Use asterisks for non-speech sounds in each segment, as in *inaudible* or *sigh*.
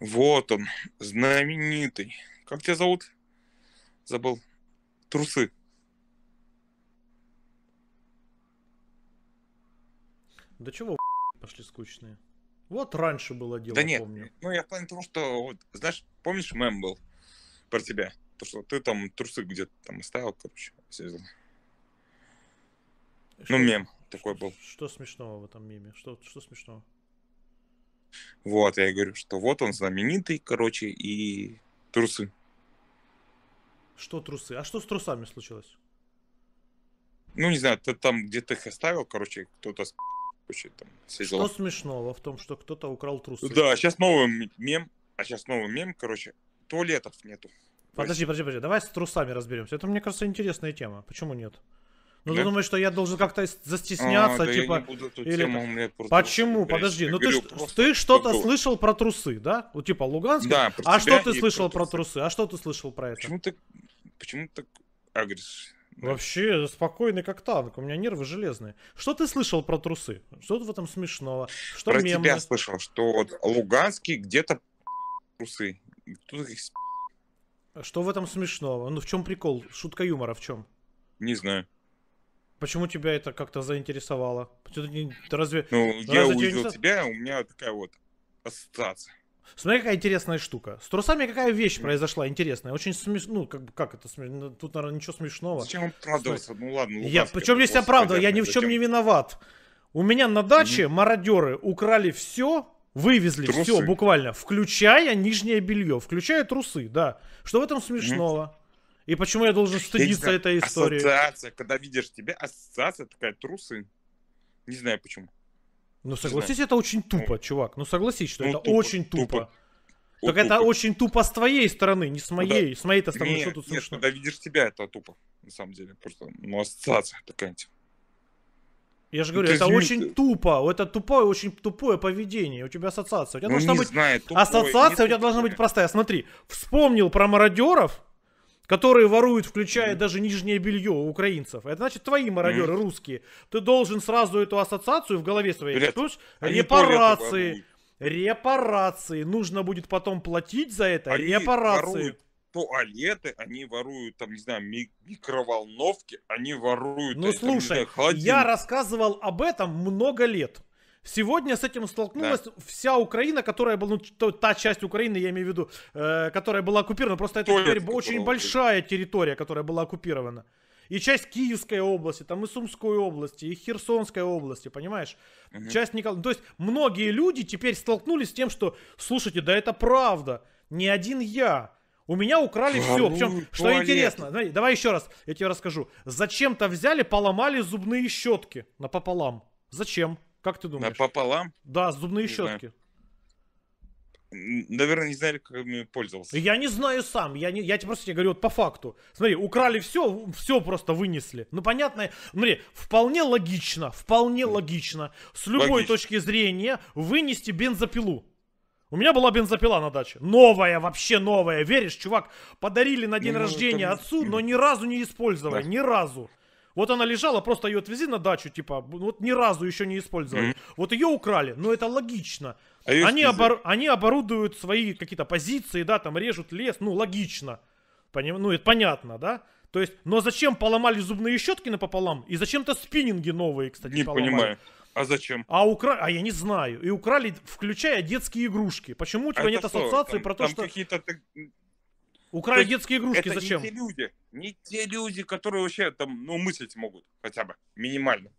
Вот он, знаменитый. Как тебя зовут? Забыл. Трусы. Да чего *laughs* пошли скучные? Вот раньше было дело, да нет, помню. Ну, я в плане того, что, вот, знаешь, помнишь, мем был про тебя? То, что ты там трусы где-то там оставил, короче, съездил. ну, мем такой был. Что смешного в этом меме? Что, что смешного? Вот, я говорю, что вот он знаменитый, короче, и трусы. Что трусы? А что с трусами случилось? Ну, не знаю, ты там, где то их оставил, короче, кто-то *laughs* там все Что смешного в том, что кто-то украл трусы? Да, сейчас новый мем, а сейчас новый мем, короче, туалетов нету. Подожди, подожди, подожди, давай с трусами разберемся. Это, мне кажется, интересная тема. Почему нет? Ну, ты думаешь, что я должен как-то застесняться, а, да типа. Я не буду эту или... тему, у меня просто Почему? Подожди, ну ты, ты что-то слышал про трусы, да? Вот типа Луганский. Да, а что ты слышал про трусы? А что ты слышал про это? Почему ты, почему ты агришь? Да. Вообще спокойный как танк, у меня нервы железные. Что ты слышал про трусы? Что в этом смешного? Что про мемы? тебя слышал, что вот Луганский где-то трусы. Кто их Что в этом смешного? Ну в чем прикол? Шутка юмора в чем? Не знаю. Почему тебя это как-то заинтересовало? Ты разве, ну, разве я увидел тебя, у меня такая вот ассоциация. Смотри, какая интересная штука. С трусами какая вещь произошла интересная. Очень смешно. Ну, как, как это смешно? Ну, тут, наверное, ничего смешного. Зачем оправдываться? Ну ладно. Луганский ну, я, причем здесь оправдывал? Я ни в чем не виноват. У меня на даче mm мародеры украли все, вывезли трусы. все буквально, включая нижнее белье, включая трусы, да. Что в этом смешного? mm и почему я должен стыдиться я этой истории? Ассоциация, когда видишь тебя, ассоциация такая трусы. Не знаю почему. Ну согласись, это очень тупо, ну, чувак. Ну согласись, что ну, это тупо, очень тупо. тупо. Ну, так тупо. это очень тупо с твоей стороны, не с ну моей. Да. С моей-то стороны, нет, что тут смешно? когда видишь тебя, это тупо, на самом деле. Просто, ну, ассоциация такая. Я же ну, говорю, ну, это извини, очень тупо, это тупое, очень тупое поведение. У тебя ассоциация. У тебя ну, должна быть знаю, тупое, ассоциация, у тебя тупое. должна быть простая. Смотри, вспомнил про мародеров, которые воруют, включая даже нижнее белье у украинцев. Это значит твои мародеры mm. русские. Ты должен сразу эту ассоциацию в голове своей. Блядь, а они репарации. Репарации. Нужно будет потом платить за это. Они репарации. Воруют туалеты, они воруют, там, не знаю, микроволновки, они воруют... Ну, это, слушай, знаю, я рассказывал об этом много лет. Сегодня с этим столкнулась да. вся Украина, которая была, ну, та часть Украины, я имею в виду, э, которая была оккупирована. Просто это теперь очень было. большая территория, которая была оккупирована. И часть Киевской области, там и Сумской области, и Херсонской области, понимаешь? Угу. Часть Никол... То есть многие люди теперь столкнулись с тем, что, слушайте, да это правда, не один я. У меня украли Фу, все. Ну, Причем, туалет. что интересно, знаете, давай еще раз, я тебе расскажу. Зачем-то взяли, поломали зубные щетки пополам. Зачем? Как ты думаешь? Пополам? Да, с зубные не щетки. Знаю. Наверное, не знали, как ими пользовался. Я не знаю сам. Я, не, я тебе просто тебе говорю вот по факту. Смотри, украли все, все просто вынесли. Ну, понятно. Смотри, вполне логично, вполне логично с любой логично. точки зрения вынести бензопилу. У меня была бензопила на даче. Новая, вообще новая. Веришь, чувак? Подарили на день ну, рождения там... отцу, но ни разу не использовали. Да. Ни разу. Вот она лежала, просто ее отвези на дачу, типа, ну, вот ни разу еще не использовали. Mm-hmm. Вот ее украли, но это логично. А они, обор- они оборудуют свои какие-то позиции, да, там режут лес, ну, логично. Поним- ну, это понятно, да? То есть, но зачем поломали зубные щетки напополам? И зачем-то спиннинги новые, кстати, Не поломали. понимаю. А зачем? А украли, а я не знаю. И украли, включая детские игрушки. Почему у тебя а нет ассоциации про то, там что... Какие-то... Украли то детские игрушки, это зачем? Не те люди не те люди, которые вообще там, ну, мыслить могут хотя бы минимально.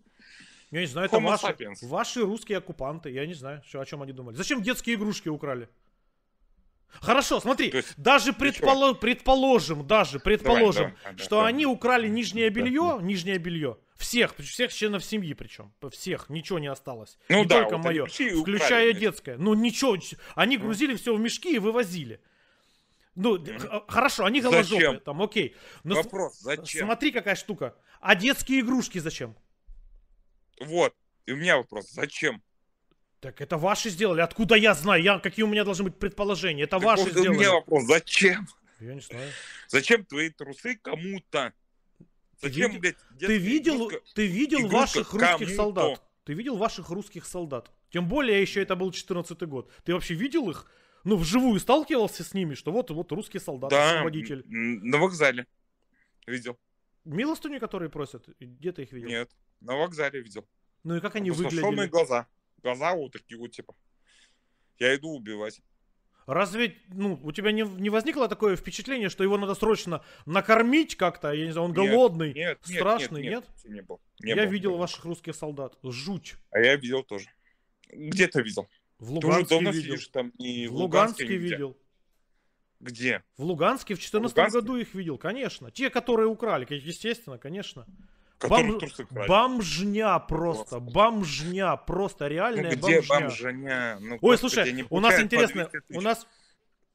Я не знаю, это ваши, ваши русские оккупанты. Я не знаю, что, о чем они думали. Зачем детские игрушки украли? Хорошо, смотри, есть, даже предполо- предположим, даже предположим, давай, давай, что давай, они давай. украли нижнее белье, да. нижнее белье. Всех, всех членов семьи причем. Всех, ничего не осталось. Ну, не да, только вот мое, включая украли. детское. Ну ничего, они грузили все в мешки и вывозили. Ну, хорошо, они голожопые, зачем? там, окей. Но Вопрос, зачем? Смотри, какая штука. А детские игрушки зачем? Вот, и у меня вопрос, зачем? Так это ваши сделали, откуда я знаю, я, какие у меня должны быть предположения, это так ваши сделали. у меня вопрос, зачем? Я не знаю. Зачем твои трусы кому-то? Зачем, ты, блядь, ты видел, игрушка, ты видел ваших русских солдат? Ты видел ваших русских солдат? Тем более еще это был 14 год. Ты вообще видел их? ну, вживую сталкивался с ними, что вот, вот русский солдат, да, освободители. на вокзале видел. Милостыню, которые просят? Где ты их видел? Нет, на вокзале видел. Ну и как они выглядели? глаза. Глаза вот такие вот, типа, я иду убивать. Разве, ну, у тебя не, не возникло такое впечатление, что его надо срочно накормить как-то? Я не знаю, он нет, голодный, нет, страшный, нет? Нет, нет? Не было. не я был, видел был. ваших русских солдат. Жуть. А я видел тоже. Где-то видел. В Луганске Ты уже давно видел. сидишь там и в Луганске, Луганске видел. Где? В Луганске в 2014 году их видел, конечно. Те, которые украли, естественно, конечно. Бом... Бомжня просто, Господи. бомжня просто, реальная ну, где бомжня. бомжня? Ну, Ой, слушай, у нас интересно, у нас...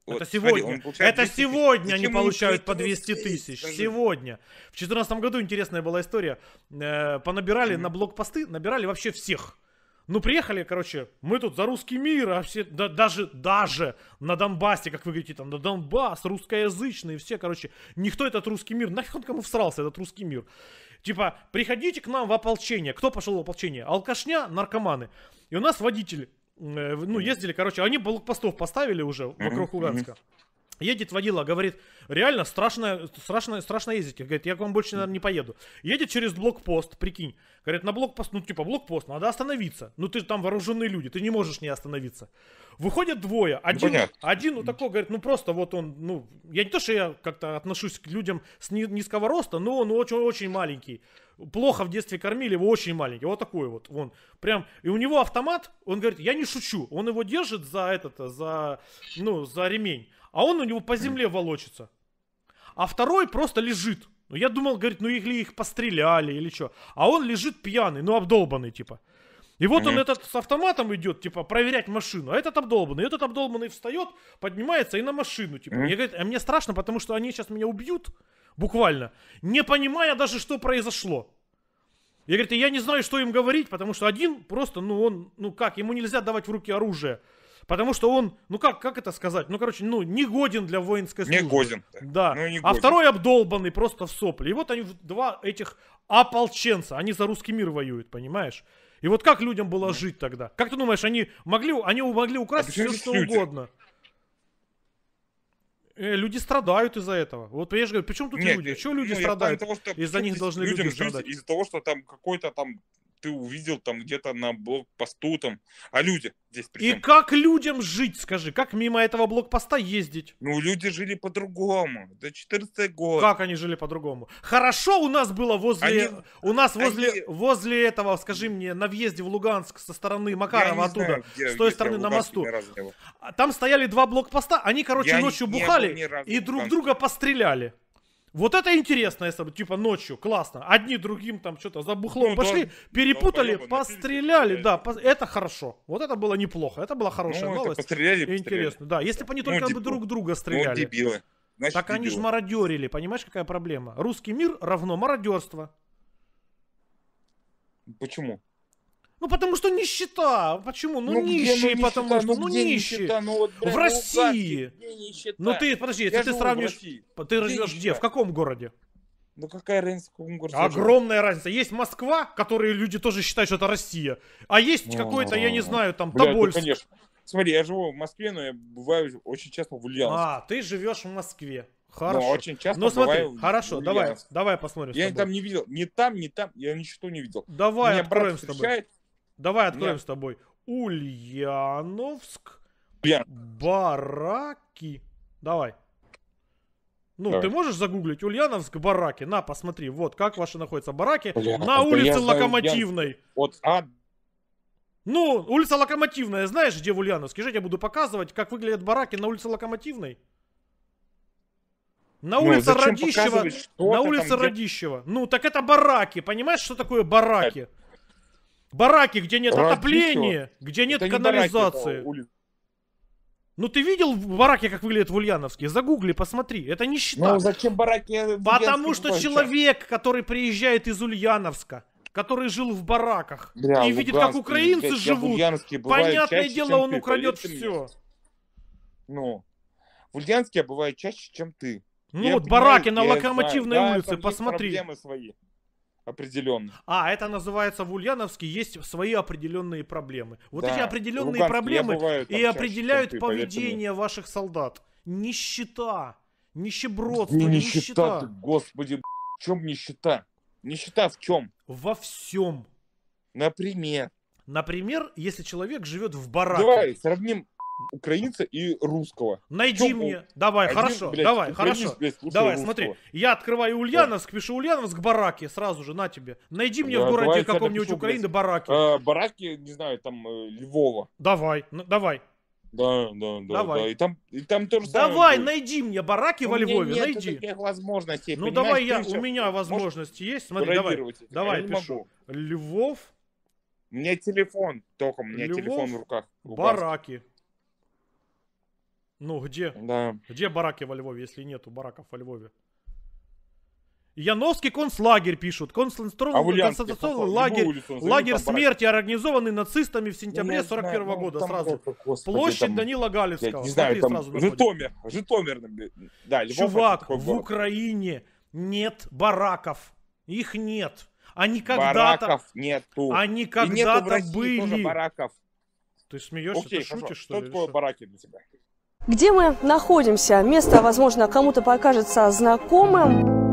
Вот, это сегодня, смотри, это сегодня они получают по 200 тысяч, сегодня. В 2014 году интересная была история, э, понабирали mm на блокпосты, набирали вообще всех. Ну, приехали, короче, мы тут за русский мир, а все, да, даже, даже на Донбассе, как вы говорите, там, на Донбасс, русскоязычные, все, короче, никто этот русский мир, нахер он кому всрался, этот русский мир. Типа, приходите к нам в ополчение. Кто пошел в ополчение? Алкашня, наркоманы. И у нас водитель, э, ну, ездили, короче, они блокпостов поставили уже вокруг Луганска. Mm-hmm. Едет водила, говорит, реально страшно, страшно, страшно ездить. Говорит, я к вам больше, наверное, не поеду. Едет через блокпост, прикинь. Говорит, на блокпост, ну типа блокпост, надо остановиться. Ну ты же там вооруженные люди, ты не можешь не остановиться. Выходят двое. Один, ну, один ну такой, говорит, ну просто вот он, ну, я не то, что я как-то отношусь к людям с низкого роста, но он очень-очень маленький. Плохо в детстве кормили, его очень маленький. Вот такой вот он. Прям, и у него автомат, он говорит, я не шучу. Он его держит за этот, за, ну, за ремень а он у него по земле волочится. А второй просто лежит. Ну, я думал, говорит, ну, или их постреляли, или что. А он лежит пьяный, ну, обдолбанный, типа. И вот mm он этот с автоматом идет, типа, проверять машину, а этот обдолбанный. И этот обдолбанный встает, поднимается и на машину, типа. mm Я говорит, а мне страшно, потому что они сейчас меня убьют, буквально, не понимая даже, что произошло. Я говорит, я не знаю, что им говорить, потому что один просто, ну, он, ну как, ему нельзя давать в руки оружие. Потому что он, ну как, как это сказать? Ну, короче, ну, не годен для воинской службы. Не годен. Да. Ну, не годен. А второй обдолбанный просто в сопли. И вот они, два этих ополченца, они за русский мир воюют, понимаешь? И вот как людям было жить тогда? Как ты думаешь, они могли, они могли украсть а все, что люди? угодно? Э, люди страдают из-за этого. Вот я же говорю, причем тут Нет, люди? Чего люди ну, страдают? Из-за них должны люди страдать. Из-за того, что там какой-то там ты увидел там где-то на блокпосту там, а люди здесь причем. И как людям жить, скажи, как мимо этого блокпоста ездить? Ну, люди жили по-другому, до 14 год. Как они жили по-другому? Хорошо у нас было возле, они... у нас возле, они... возле этого, скажи мне, на въезде в Луганск со стороны Макарова оттуда, знаю, где, с той стороны на мосту. А там стояли два блокпоста, они, короче, я ночью не, бухали и друг друга постреляли. Вот это интересно, если бы, типа, ночью, классно. Одни другим там что-то забухло, ну, пошли, да, ну, перепутали, да, постреляли, да, по... это хорошо. Вот это было неплохо, это была хорошая ну, новость. Постреляли, Интересно, постреляли. да, если бы они только ну, бы друг друга ну, стреляли. Ну, дебилы. Значит, так дебилы. они же мародерили, понимаешь, какая проблема? Русский мир равно мародерство. Почему? Ну потому что нищета. Почему? Ну, ну нищие, ну, потому что ну, ну нищие. Нищета, ну, вот, блядь, в ну, России. Ну, ну ты, подожди, если ты сравнишь, ты живешь где? В каком городе? Ну какая разница, в каком городе? Огромная разница. Есть Москва, которые люди тоже считают, что это Россия. А есть ну, какой-то, я не ну, знаю, там, Бля, Тобольск. Ну, конечно. Смотри, я живу в Москве, но я бываю очень часто в Ульяновске. А, ты живешь в Москве. Хорошо. Но очень часто ну, смотри, бываю хорошо, в давай, давай посмотрим. Я там не видел, ни там, ни там, я ничего не видел. Давай, Меня откроем брат с тобой. Давай откроем Нет. с тобой. Ульяновск. Ульян. Бараки. Давай. Ну, Давай. ты можешь загуглить Ульяновск бараки. На, посмотри, вот как ваши находятся бараки Бля, на улице Локомотивной. Вот а. Ну, улица Локомотивная, знаешь, где в Ульяновске? Же я буду показывать, как выглядят бараки на улице Локомотивной. На ну, улице ну, Радищева. На улице там, Радищева. Где... Ну, так это бараки. Понимаешь, что такое бараки? Э, Бараки, где нет Раз, отопления, где нет Это канализации. Не бараки, ну ты видел бараки, как выглядят в Ульяновске? Загугли, посмотри. Это не счета. Ну зачем бараки? Потому что кончат? человек, который приезжает из Ульяновска, который жил в бараках да, и видит, как украинцы живут, понятное чаще, дело, он ты, украдет все. Ну, в Ульяновске я бываю чаще, чем ты. Ну я вот бараки на локомотивной знаю, улице, да, посмотри. Свои определенных. А, это называется в Ульяновске есть свои определенные проблемы. Вот да, эти определенные проблемы бываю, и определяют ты, поведение ваших солдат. Нищета, нищебродство, не, ну, нищета. нищета. Ты, господи, в чем нищета? Нищета в чем? Во всем. Например. Например, если человек живет в бараке. Давай сравним украинца и русского. Найди Чем мне. Давай, один, хорошо, блядь, давай, хорошо. Блядь, давай, русского. смотри. Я открываю Ульяновск, да. пишу Ульяновск, бараки, сразу же, на тебе. Найди мне да, в городе каком-нибудь Украины бараки. Э, бараки, не знаю, там, э, Львова. Давай, ну, давай. Да, да, да, давай. да. И там, и там тоже Давай, самое найди мне бараки у во Львове, нет найди. таких возможностей. Ну давай я, у меня возможности есть. Смотри, давай, давай, пишу. Львов. У меня телефон, только у меня телефон в руках. Бараки. Ну где? Да. Где бараки во Львове, если нету бараков во Львове? Яновский концлагерь пишут. Концентрационный а концентрационный лагерь, улицу, лагерь смерти, организованный нацистами в сентябре 41 -го ну, года там, сразу. Господи, Площадь там, Данила Галевского. не знаю, Смотри, там сразу Житомир, Житомир. Да, Львов Чувак, в город. Украине нет бараков. Их нет. Они когда-то... Бараков нету. Они когда-то были. Тоже бараков. Ты смеешься, Окей, ты шутишь, хорошо. что ли? Что такое бараки для тебя? Где мы находимся? Место, возможно, кому-то покажется знакомым.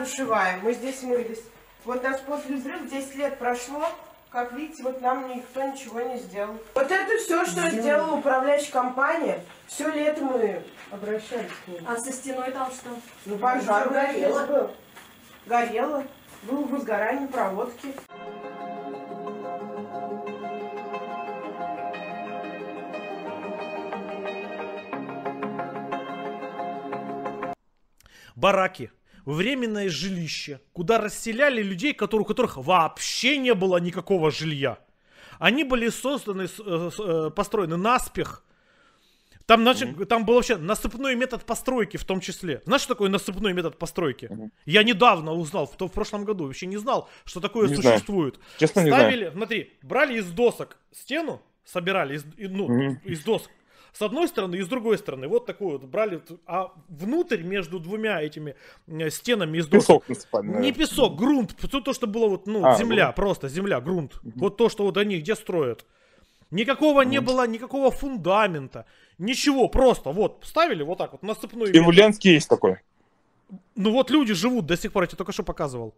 душевая. Мы здесь мылись. Вот нас после взрыва 10 лет прошло. Как видите, вот нам никто ничего не сделал. Вот это все, что сделала, сделала управляющая компания. Все лето мы обращались к ней. А со стеной там что? Ну, пожар горел. горело. Было возгорание проводки. Бараки временное жилище, куда расселяли людей, которые, у которых вообще не было никакого жилья. Они были созданы, э, э, построены наспех. Там, значит, mm-hmm. там был вообще насыпной метод постройки в том числе. Знаешь, что такое насыпной метод постройки? Mm-hmm. Я недавно узнал, в, в прошлом году вообще не знал, что такое не существует. Знаю. Честно, Ставили, не знаю. смотри, брали из досок стену, собирали из, ну, mm-hmm. из досок, с одной стороны и с другой стороны. Вот такую вот брали, а внутрь между двумя этими э, стенами из досок. Песок Не песок, грунт. То, то что было вот, ну, а, земля, ну... просто земля, грунт. Вот то, что вот они где строят. Никакого не было, никакого фундамента, ничего, просто вот ставили вот так вот насыпную. И в Ульянске есть такой. Ну вот люди живут до сих пор, я тебе только что показывал.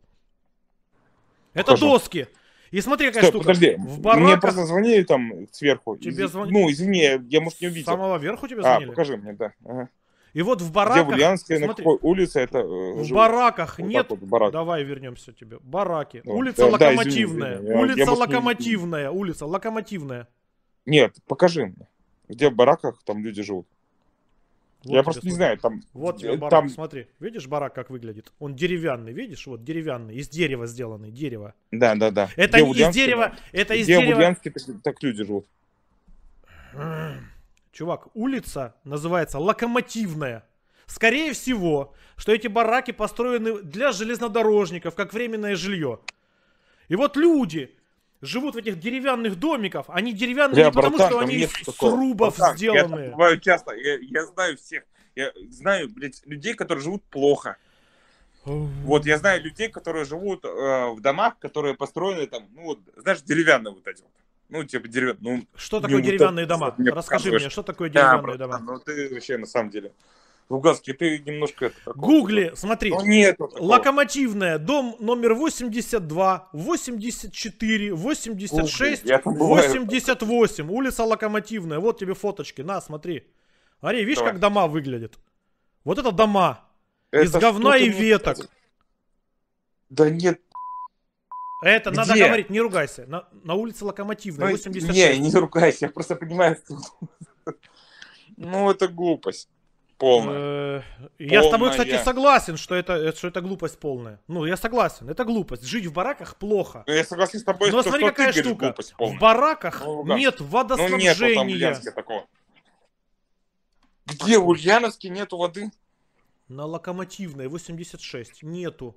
Это Хожу. доски. И смотри, какая Стой, штука. подожди, в бараках... мне просто звонили там сверху. Тебе Из... звонили? Ну, извини, я, может, не увидел. С самого верху тебе а, звонили? А, покажи мне, да. Ага. И вот в бараках... Где в Ульяновской, смотри, на какой улице это... Э, в бараках вот нет... Вот, барак. Давай вернемся тебе. Бараки. Ну, улица да, Локомотивная. Да, извини, извини. улица я, Локомотивная. Не... Улица Локомотивная. Нет, покажи мне. Где в бараках там люди живут? Вот я просто смотри. не знаю, там... Вот тебе э, барак, там... смотри. Видишь барак, как выглядит? Он деревянный, видишь? Вот деревянный, из дерева сделанный, дерево. Да, да, да. Это Где из Будянске, дерева... Да. Это из Где дерева... Будянске так, так люди живут. Чувак, улица называется Локомотивная. Скорее всего, что эти бараки построены для железнодорожников, как временное жилье. И вот люди, живут в этих деревянных домиках. Они деревянные Бля, не потому, что они из срубов братан, сделаны. Я бываю часто. Я, я знаю всех. Я знаю, блядь, людей, которые живут плохо. Вот я знаю людей, которые живут э, в домах, которые построены там, ну вот, знаешь, деревянные вот эти вот. Ну, типа деревянные. Ну, что такое деревянные дома? Расскажи мне, что такое деревянные да, дома? Ну, ты вообще на самом деле. Луганский, ты немножко... Это, Гугли, смотри. Ну, нет, Локомотивная, дом номер 82, 84, 86, Гугли, 88. Улица Локомотивная. Вот тебе фоточки. На, смотри. Ари, видишь, Давай. как дома выглядят? Вот это дома. Это Из говна и веток. Не... Да нет, это Где? надо говорить, не ругайся. На, на улице Локомотивная, ну, 86. Не, не ругайся, я просто понимаю, *laughs* Ну, это глупость. Полная. Э, я с тобой, кстати, согласен, что это, э, что это глупость полная. Ну, я согласен, это глупость. Жить в бараках плохо. Ну, я согласен с тобой, Но что, смотри, что какая ты штука. глупость полная. В бараках ну, да. нет водоснабжения. Ну, нету там в такого. Где в Ульяновске нету воды? На Локомотивной, 86. Нету.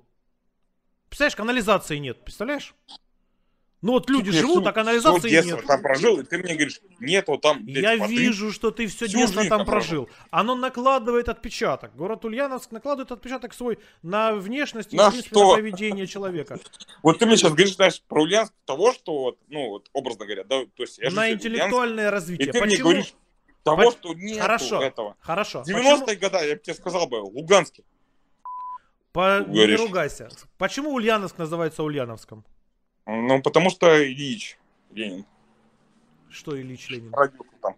Представляешь, канализации нет, представляешь? Ну вот люди Нет, живут, а канализации детство нет. там прожил, и ты мне говоришь, нету там... Блядь, Я воды. вижу, что ты все Всю детство там прожил. прожил. Оно накладывает отпечаток. Город Ульяновск накладывает отпечаток свой на внешность на и, принципе, на поведение человека. *laughs* Вот ты мне сейчас говоришь, знаешь, про Ульяновск того, что, вот, ну, вот, образно говоря, да, то есть... Я на интеллектуальное развитие. И ты Почему? мне говоришь того, По... что нет хорошо, этого. Хорошо. 90-е годы, я бы тебе сказал бы, Луганский. По... Не ругайся. Почему Ульяновск называется Ульяновском? Ну, потому что Ильич Ленин. Что Ильич Ленин? Родился там.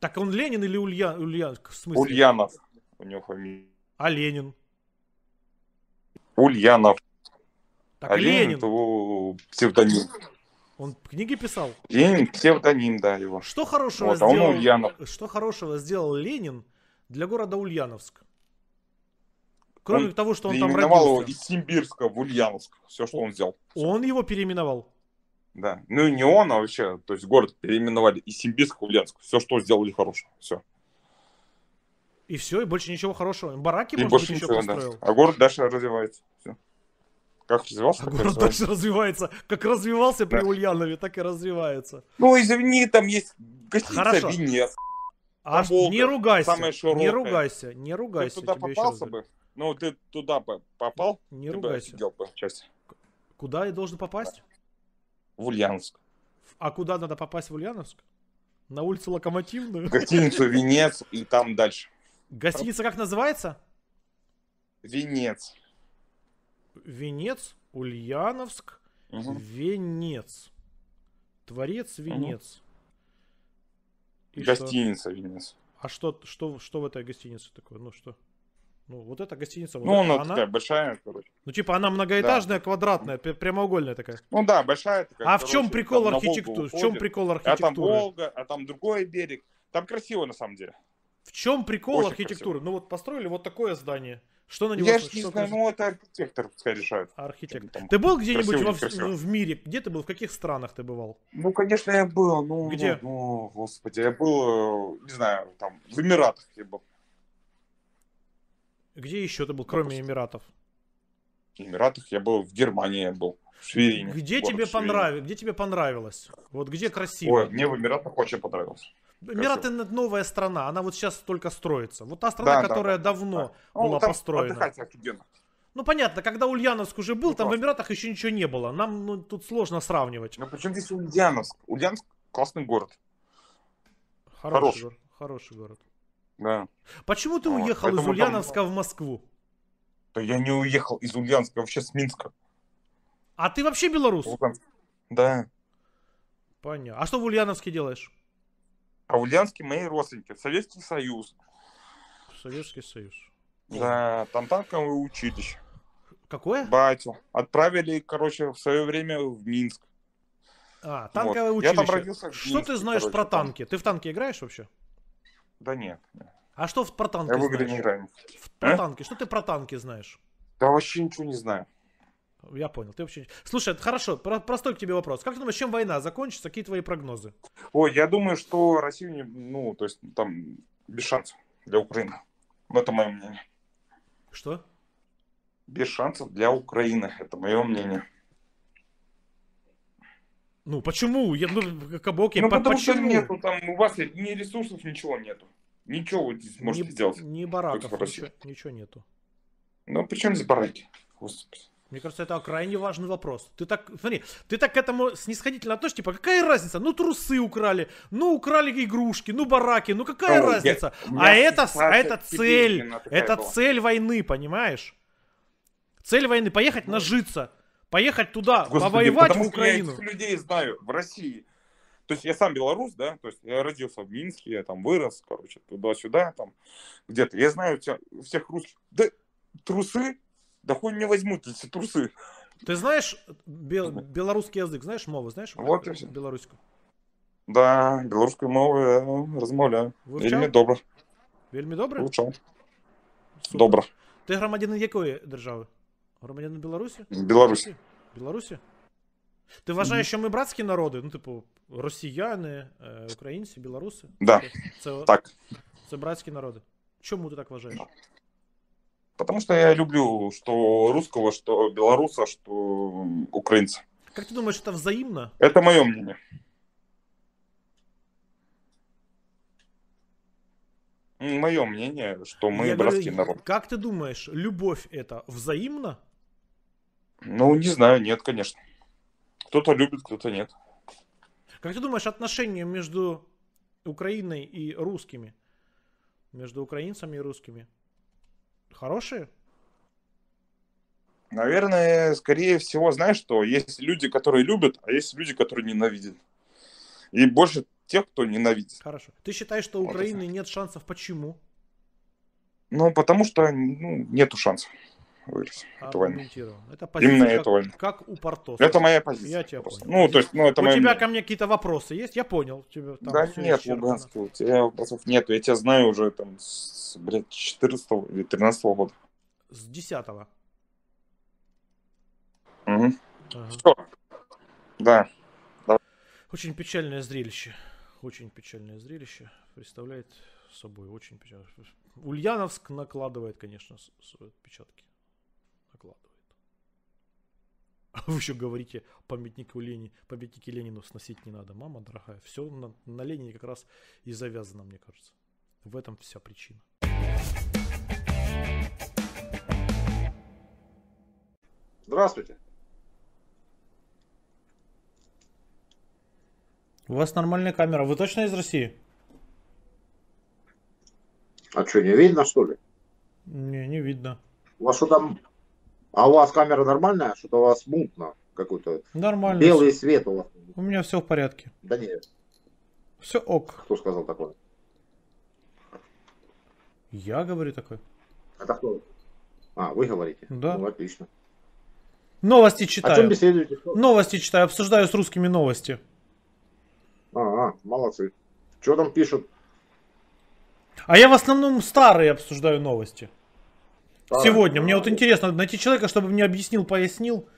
Так он Ленин или Улья... Улья... В смысле? Ульянов. У него фамилия. А Ленин? Ульянов. Так а Ленин. Ленин его псевдоним. Он книги писал? Ленин псевдоним, да, его. Что хорошего, вот, сделал... а он Ульянов. Что хорошего сделал Ленин для города Ульяновск? Кроме он того, что он там родился. его из Симбирска в Ульяновск. Все, что он взял. Все. Он его переименовал. Да. Ну, не он, а вообще, то есть город переименовали из Симбирска в Ульяновск. Все, что сделали хорошее. Все. И все, и больше ничего хорошего. Бараки, и может больше быть, ничего, еще построил. Да. А город дальше развивается. Все. Как развивался, а как город дальше развивается. Как развивался да. при Ульянове, так и развивается. Ну, извини, там есть гостиница Хорошо. Венец. А не ругайся, не ругайся, не ругайся. Ты туда попался бы? Ну, ты туда попал? Не ругайся. Бы бы Куда я должен попасть? В Ульяновск. А куда надо попасть в Ульяновск? На улицу Локомотивную? В гостиницу Венец и там дальше. Гостиница как называется? Венец. Венец, Ульяновск, угу. Венец. Творец Венец. Угу. гостиница что? Венец. А что, что, что в этой гостинице такое? Ну что? Ну, вот эта гостиница. ну, эта, она, она такая большая, короче. Ну, типа, она многоэтажная, да. квадратная, прямоугольная такая. Ну да, большая такая. А короче, в чем прикол архитектуры? В чем прикол архитектуры? А там Волга, а там другой берег. Там красиво на самом деле. В чем прикол Очень архитектуры? Красиво. Ну вот построили вот такое здание. Что на него? Я же не знаю, ну это архитектор пускай решает. Архитектор. ты был где-нибудь во, в мире? Где ты был? В каких странах ты бывал? Ну, конечно, я был. Ну, где? Ну, ну господи, я был, э, не знаю, там, в Эмиратах я был. Где еще ты был, кроме Эмиратов? Эмиратах я был, в Германии я был. В Шверине. Где тебе понравилось? Где тебе понравилось? Вот где красиво? Ой, мне в Эмиратах очень понравилось. Эмираты Красиво. новая страна, она вот сейчас только строится. Вот та страна, да, которая да, давно да. Ну, была ну, построена. Отдыхать офигенно. Ну понятно, когда Ульяновск уже был, ну, там классно. в Эмиратах еще ничего не было. Нам ну, тут сложно сравнивать. Ну причем здесь Ульяновск? Ульяновск классный город. Хороший, хороший. город. Хороший город. Да. Почему ты вот. уехал из Ульяновска там... в Москву? Да я не уехал из Ульяновска, вообще с Минска. А ты вообще белорус? Луганск. Да. Понятно. А что в Ульяновске делаешь? А в Ульянске мои родственники. Советский Союз. Советский Союз. Да, там танковое училище. Какое? Батю. Отправили, короче, в свое время в Минск. А, танковое вот. училище. Я там родился Что Минске, ты знаешь короче, про танки? Там. Ты в танки играешь вообще? Да нет. А что про танки Я в игры не играю. В... Про а? танки. Что ты про танки знаешь? Да вообще ничего не знаю. Я понял, ты вообще... Слушай, хорошо, про- простой к тебе вопрос. Как ты думаешь, чем война закончится? Какие твои прогнозы? Ой, я думаю, что Россия не... ну, то есть там без шансов для Украины. Но ну, это мое мнение. Что? Без шансов для Украины, это мое мнение. Ну, почему? Я, ну, как обоки. ну, по- потому почему? что нету там, у вас ни ресурсов, ничего нету. Ничего вы здесь можете ни, сделать. Ни бараков, ничего, ничего нету. Ну, при чем здесь бараки? Господи. Мне кажется, это крайне важный вопрос. Ты так, смотри, ты так к этому снисходительно относишься, типа, какая разница? Ну, трусы украли, ну, украли игрушки, ну, бараки, ну, какая ну, разница? А я, а, это, а это цель, это была. цель войны, понимаешь? Цель войны, поехать ну, нажиться поехать туда, Господи, повоевать в Украину. Я людей знаю в России. То есть я сам белорус, да, то есть я родился в Минске, я там вырос, короче, туда-сюда, там где-то. Я знаю всех, всех русских. Да трусы, да хуй не возьмут эти трусы. Ты знаешь бел, белорусский язык, знаешь мову, знаешь вот и белорусскую? Да, белорусскую мову я размовляю. Вельми добро. Вельми добра? Добро. Ты Ти громадянин якої державы? Громадянин Білорусі? Білорусі. Білорусі? Ти вважаєш, що ми братські народи? Ну, типу, росіяни, українці, білоруси? Да. Це, так. Це братські народи. Чому ти так вважаєш? Потому что я люблю что русского, что белоруса, что украинца. Как ты думаешь, это взаимно? Это мое мнение. Мое мнение, что мы я братский говорю, народ. Как ты думаешь, любовь это взаимно? Ну, не знаю, нет, конечно. Кто-то любит, кто-то нет. Как ты думаешь, отношения между Украиной и русскими, между украинцами и русскими, хорошие? Наверное, скорее всего, знаешь что, есть люди, которые любят, а есть люди, которые ненавидят. И больше тех, кто ненавидит. Хорошо. Ты считаешь, что у вот Украины нет шансов? Почему? Ну, потому что ну, нету шансов вырез. Это война. Это Именно как, это война. Как у Портоса. Это моя позиция. Я тебя понял. Ну, то есть, ну, это у моя... тебя ко мне какие-то вопросы есть? Я понял. Тебе, там да нет, луганский у тебя вопросов нет. Я тебя знаю уже там с, 14 или 13 -го года. С 10 -го. Угу. Ага. Все. Да. Давай. Очень печальное зрелище. Очень печальное зрелище. Представляет собой очень печально. Ульяновск накладывает, конечно, свои отпечатки. *laughs* А вы еще говорите, памятнику Лени, памятники Ленину сносить не надо. Мама дорогая, все на, на Ленине как раз и завязано, мне кажется. В этом вся причина. Здравствуйте. У вас нормальная камера. Вы точно из России? А что, не видно, что ли? Не, не видно. У вас что там а у вас камера нормальная? Что-то у вас мутно какой-то. Нормально. Белый все. свет у вас. У меня все в порядке. Да нет. Все ок. Кто сказал такое? Я говорю такое. Это а кто? А, вы говорите. Да. Ну, отлично. Новости читаю. О чем беседуете? Новости читаю, обсуждаю с русскими новости. А, а молодцы. Что там пишут? А я в основном старые обсуждаю новости. А. Сегодня. Мне вот интересно найти человека, чтобы мне объяснил, пояснил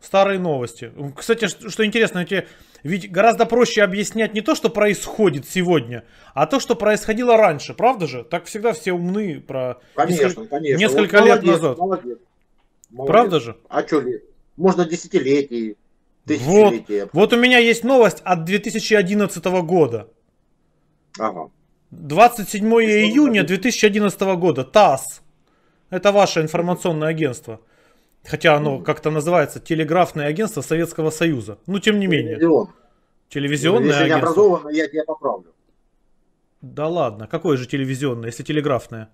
старые новости. Кстати, что интересно, ведь гораздо проще объяснять не то, что происходит сегодня, а то, что происходило раньше, правда же? Так всегда все умны про конечно, несколько, конечно. несколько вот, лет молодец, назад. Молодец, молодец. Правда же? А что лет? Можно десятилетий, тысячелетия. Вот, вот у меня есть новость от 2011 года. Ага. 27 июня 2011 года. ТАСС это ваше информационное агентство. Хотя оно ну. как-то называется телеграфное агентство Советского Союза. Ну, тем не менее. Телевизионное Если агентство. Если образованное, я тебя поправлю. Да ладно, какое же телевизионное, если телеграфное?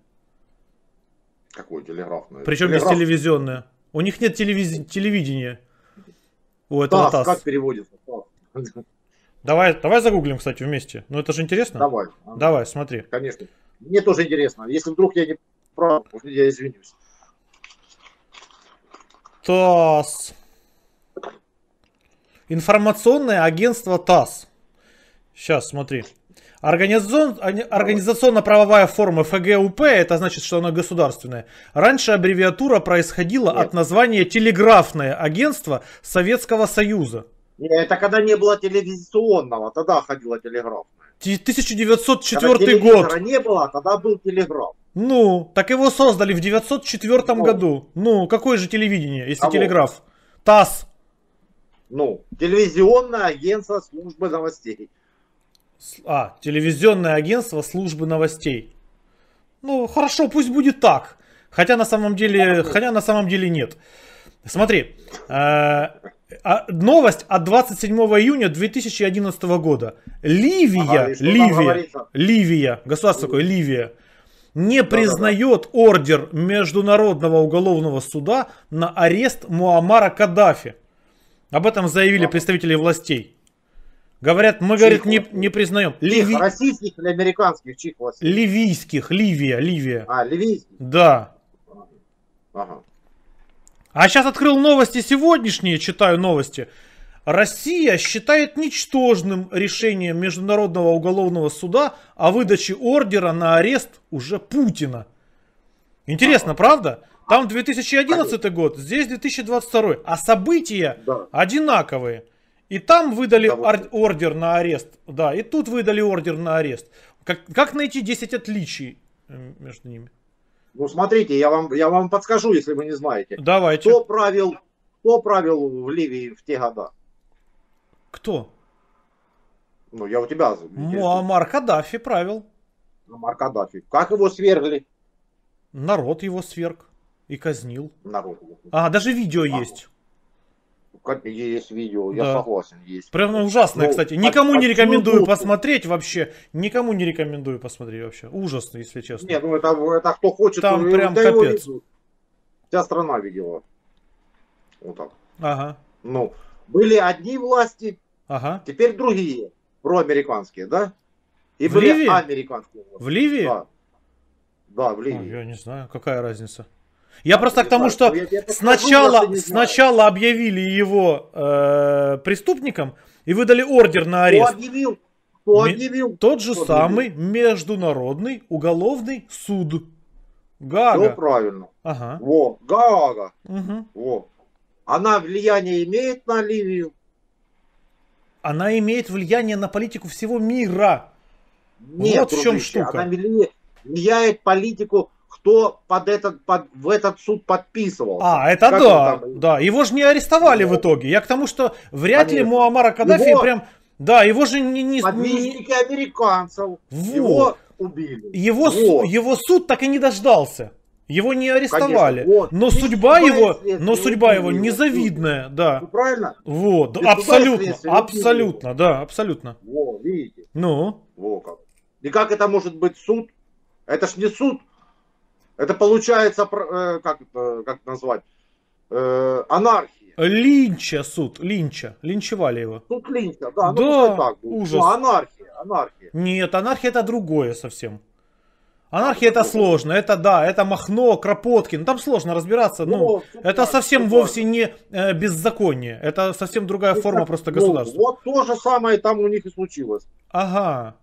Какое телеграфное? Причем Телеграф... есть телевизионное. У них нет телевиз... телевидения. У этого ТАСС. ТАСС. Как переводится? Давай, давай загуглим, кстати, вместе. Ну это же интересно. Давай. Давай, смотри. Конечно. Мне тоже интересно. Если вдруг я не правом, я извинюсь. ТАСС. Информационное агентство ТАСС. Сейчас, смотри. Организационно-правовая форма ФГУП, это значит, что она государственная. Раньше аббревиатура происходила Нет. от названия Телеграфное агентство Советского Союза. Нет, это когда не было телевизионного, тогда ходила телеграфная. 1904 когда год. не было, тогда был телеграф. Ну, так его создали в 904 ну, году. Ну, какое же телевидение, если кого? телеграф? ТАСС. Ну, телевизионное агентство службы новостей. А, телевизионное агентство службы новостей. Ну, хорошо, пусть будет так. Хотя на самом деле, хотя на самом деле нет. Смотри, э, а, новость от 27 июня 2011 года. Ливия, ага, Ливия, Ливия, государство такое, Ливия не признает ордер Международного уголовного суда на арест Муамара Каддафи. Об этом заявили да. представители властей. Говорят, мы, чьих говорит, не, не признаем. Чьих? Ливи... Российских или американских? Чьих властей? Ливийских, Ливия, Ливия. А, ливийских? Да. Ага. А сейчас открыл новости сегодняшние, читаю новости. Россия считает ничтожным решение Международного уголовного суда о выдаче ордера на арест уже Путина. Интересно, правда? Там 2011 год, здесь 2022. А события да. одинаковые. И там выдали ор- ордер на арест. Да, и тут выдали ордер на арест. Как, как найти 10 отличий э, между ними? Ну, смотрите, я вам, я вам подскажу, если вы не знаете. Давайте. Кто правил, кто правил в Ливии в те года? Кто? Ну, я у тебя... Муаммар ну, Каддафи правил. Муаммар ну, Каддафи. Как его свергли? Народ его сверг и казнил. Народ. А, даже видео а. есть. Ну, есть видео, да. я согласен, есть. Прям ужасное, ну, кстати. А Никому от, а не рекомендую от, посмотреть вообще. Никому не рекомендую посмотреть вообще. Ужасно, если честно. Нет, ну это, это кто хочет. Там он, прям капец. вся страна видела. Вот так. Ага. Ну, были одни власти, ага. теперь другие, проамериканские, да? И в были Ливии? американские. Власти. В Ливии? Да. Да, в Ливии. Ну, я не знаю, какая разница. Я просто я к тому, знаю, что я, я сначала, скажу, сначала объявили его э, преступником и выдали ордер на арест. Кто объявил? Кто объявил? Тот же Кто самый объявил? международный уголовный суд. Гага. Все правильно. Ага. Во, Гага. Угу. Во. Она влияние имеет на Ливию? Она имеет влияние на политику всего мира. Нет, вот в чем дружище, штука. Она влияет политику, кто под этот, под, в этот суд подписывал. А, это да, там... да. Его же не арестовали Его... в ну, итоге. Я к тому, что вряд Конечно. ли Муамара Каддафи Его... прям... Да, его же не... не Подвижники американцев. Вот. Его убили. Его, вот. его суд так и не дождался. Его не ну, арестовали. Конечно, вот. Но, судьба его, но судьба его незавидная, да. Ну, правильно? Вот, да, абсолютно, абсолютно, да, абсолютно. Во, видите? Ну? Во как. И как это может быть суд? Это ж не суд. Это получается, э, как, это, как это назвать, э, анархия. Линча суд, линча, линчевали его. Суд линча, да, ну, да ну, так ужас. Ну, анархия, анархия. Нет, анархия это другое совсем. Анархия это сложно, это да, это Махно, Кропоткин, ну, там сложно разбираться, ну, ну это совсем вовсе не э, беззаконие, это совсем другая ну, форма просто ну, государства. Ну, вот то же самое там у них и случилось. Ага.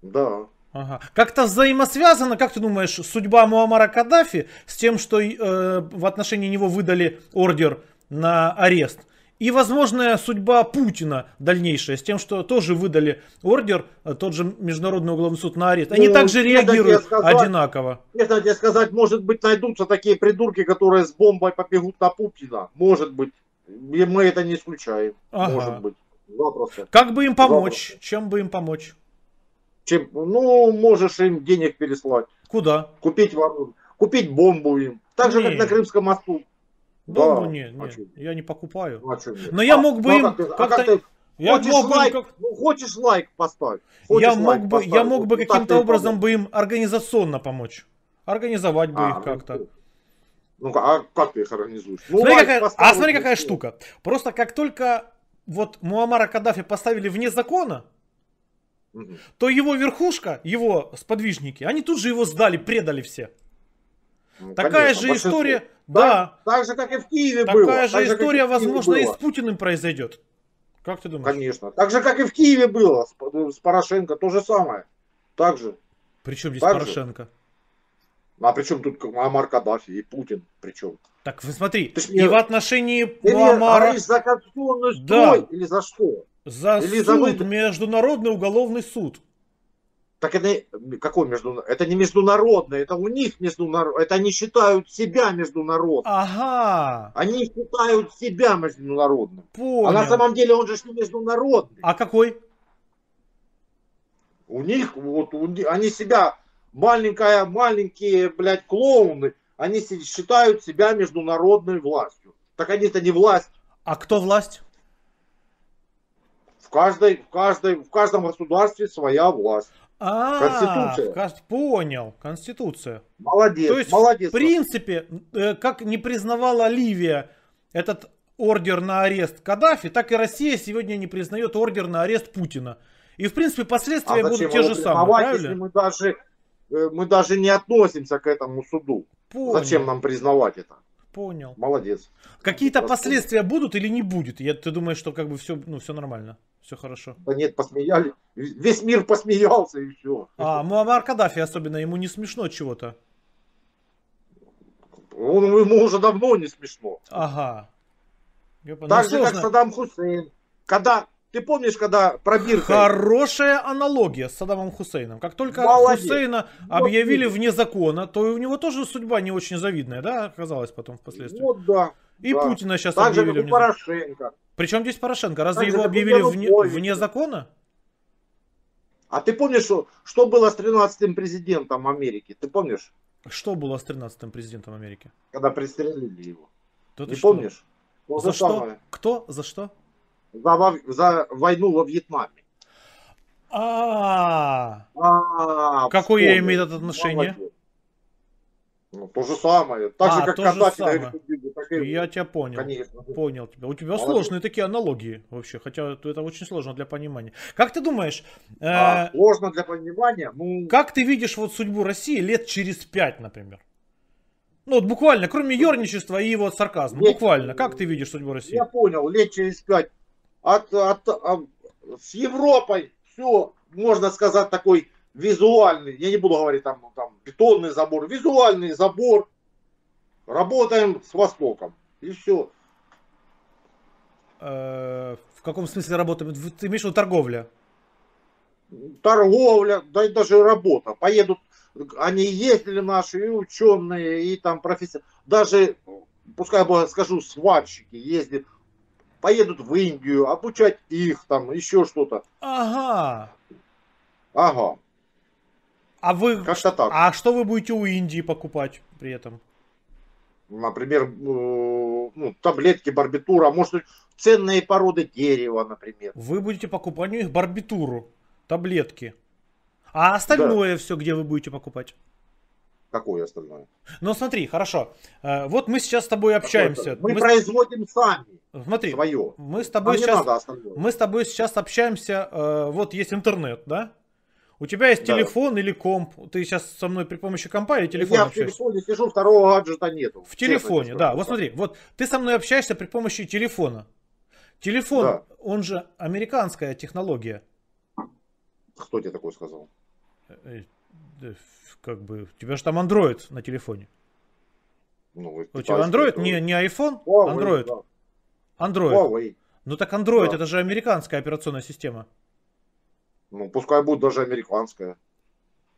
Да. Ага. Как-то взаимосвязано, как ты думаешь, судьба Муамара Каддафи с тем, что э, в отношении него выдали ордер на арест? И возможная судьба Путина дальнейшая, с тем, что тоже выдали ордер, э, тот же Международный уголовный суд на арест. Они ну, также реагируют сказать, одинаково. Нет, надо сказать, может быть, найдутся такие придурки, которые с бомбой побегут на Путина. Может быть. И мы это не исключаем. Ага. Может быть. Вопросы. Как бы им помочь? Вопросы. Чем бы им помочь? Чем? Ну, можешь им денег переслать. Куда? Купить, купить бомбу им. Так же, Нет. как на Крымском мосту. Да, да ну нет, нет, а я не покупаю. Ну, а Но я а, мог бы ну, а им а как-то... ты... Я хочешь мог бы лайк, как... ну, хочешь лайк поставь. Хочешь я, мог бы, поставь. я мог бы каким-то образом бы им организационно помочь. Организовать бы а, их ну, как-то. Ну, а как ты их организуешь? Ну, смотри, лайк, какая, а смотри, какая штука. Просто как только вот Муамара Каддафи поставили вне закона, угу. то его верхушка, его сподвижники, они тут же его сдали, предали все. Ну, Такая конечно, же история, да. Так, так же, как и в Киеве Такая было. Такая же так история, же, возможно, и с Путиным произойдет. Как ты думаешь? Конечно. Так же, как и в Киеве было с, э, с Порошенко, то же самое. Так же. Причем здесь так Порошенко? Же. Ну, а причем тут Амар Каддафи и Путин причем? Так вы смотри, Точнее, и в отношении Амара. за конституционный строй, да. или за что? За или суд, за... Международный уголовный суд. Так это какой международный? Это не международное, это у них международное. Это они считают себя международным. Ага. Они считают себя международным. Понял. А на самом деле он же не международный. А какой? У них, вот у, они себя маленькая, маленькие, блядь, клоуны, они считают себя международной властью. Так они-то не власть. А кто власть? В, каждой, в, каждой, в каждом государстве своя власть. А, Конституция. Понял, Конституция. Молодец, То есть, молодец. В принципе, э, как не признавала Ливия этот ордер на арест Каддафи, так и Россия сегодня не признает ордер на арест Путина. И, в принципе, последствия а будут те же самые, правильно? Если мы даже, э, мы даже не относимся к этому суду. Понял. Зачем нам признавать это? Понял. Молодец. Какие-то Просто... последствия будут или не будет? Я, ты думаешь, что как бы все, ну, все нормально? Все хорошо. Да нет, посмеяли. Весь мир посмеялся и все. А, Муаммар ну, Каддафи особенно, ему не смешно чего-то. Он, ему уже давно не смешно. Ага. Я так же, ну, сложно. как Саддам Хусейн. Когда ты помнишь, когда пробирка... Хорошая аналогия с Саддамом Хусейном. Как только Молодец. Хусейна объявили вне закона, то у него тоже судьба не очень завидная, да, оказалась потом впоследствии? Вот да. И да. Путина сейчас так объявили же, как и Порошенко. Причем здесь Порошенко? Разве так его же, объявили вне, вне закона? А ты помнишь, что, что было с 13-м президентом Америки? Ты помнишь? Что было с 13-м президентом Америки? Когда пристрелили его. Ты помнишь? Что? За что? Кто? За что? за, за войну во Вьетнаме. А, -а, -а. а какое вспомнил. имеет это отношение? Ну, то же самое. Так а, же, как Каддафи, наверное, так Я тебя понял. Конечно. Понял тебя. У тебя Молодец. сложные такие аналогии вообще, хотя это очень сложно для понимания. Как ты думаешь... Э... А, сложно для понимания? Ну... Как ты видишь вот судьбу России лет через пять, например? Ну вот буквально, кроме ерничества и его вот сарказма, лет... буквально. Как ты видишь судьбу России? Я понял, лет через пять от, от, от, с Европой все, можно сказать, такой визуальный, я не буду говорить там, ну, там бетонный забор, визуальный забор, работаем с Востоком, и все. Э, в каком смысле работаем? Ты имеешь в виду торговля? Торговля, да и даже работа. Поедут, они ездили наши, и ученые, и там профессионалы, даже, пускай я скажу, сварщики ездят, поедут в Индию, обучать их, там, еще что-то. Ага. Ага. А вы... Как-то так. А что вы будете у Индии покупать при этом? Например, э, ну, таблетки барбитура, может быть, ценные породы дерева, например. Вы будете покупать у них барбитуру, таблетки. А остальное да. все, где вы будете покупать? какое остальное. Ну смотри, хорошо. Э, вот мы сейчас с тобой общаемся. Мы, мы производим сами. Смотри, свое. мы с а тобой Нам сейчас мы с тобой сейчас общаемся. Э, вот есть интернет, да? У тебя есть да. телефон или комп? Ты сейчас со мной при помощи компа или телефона Я общаешься? в телефоне сижу, второго гаджета нету. В телефоне, да. вот смотри, вот ты со мной общаешься при помощи телефона. Телефон, да. он же американская технология. Кто тебе такое сказал? Э, как бы, у тебя же там Android на телефоне. Ну, у типа тебя Android, не, не iPhone, Huawei, Android. Да. Android. Huawei. Ну так Android, да. это же американская операционная система. Ну, пускай будет даже американская.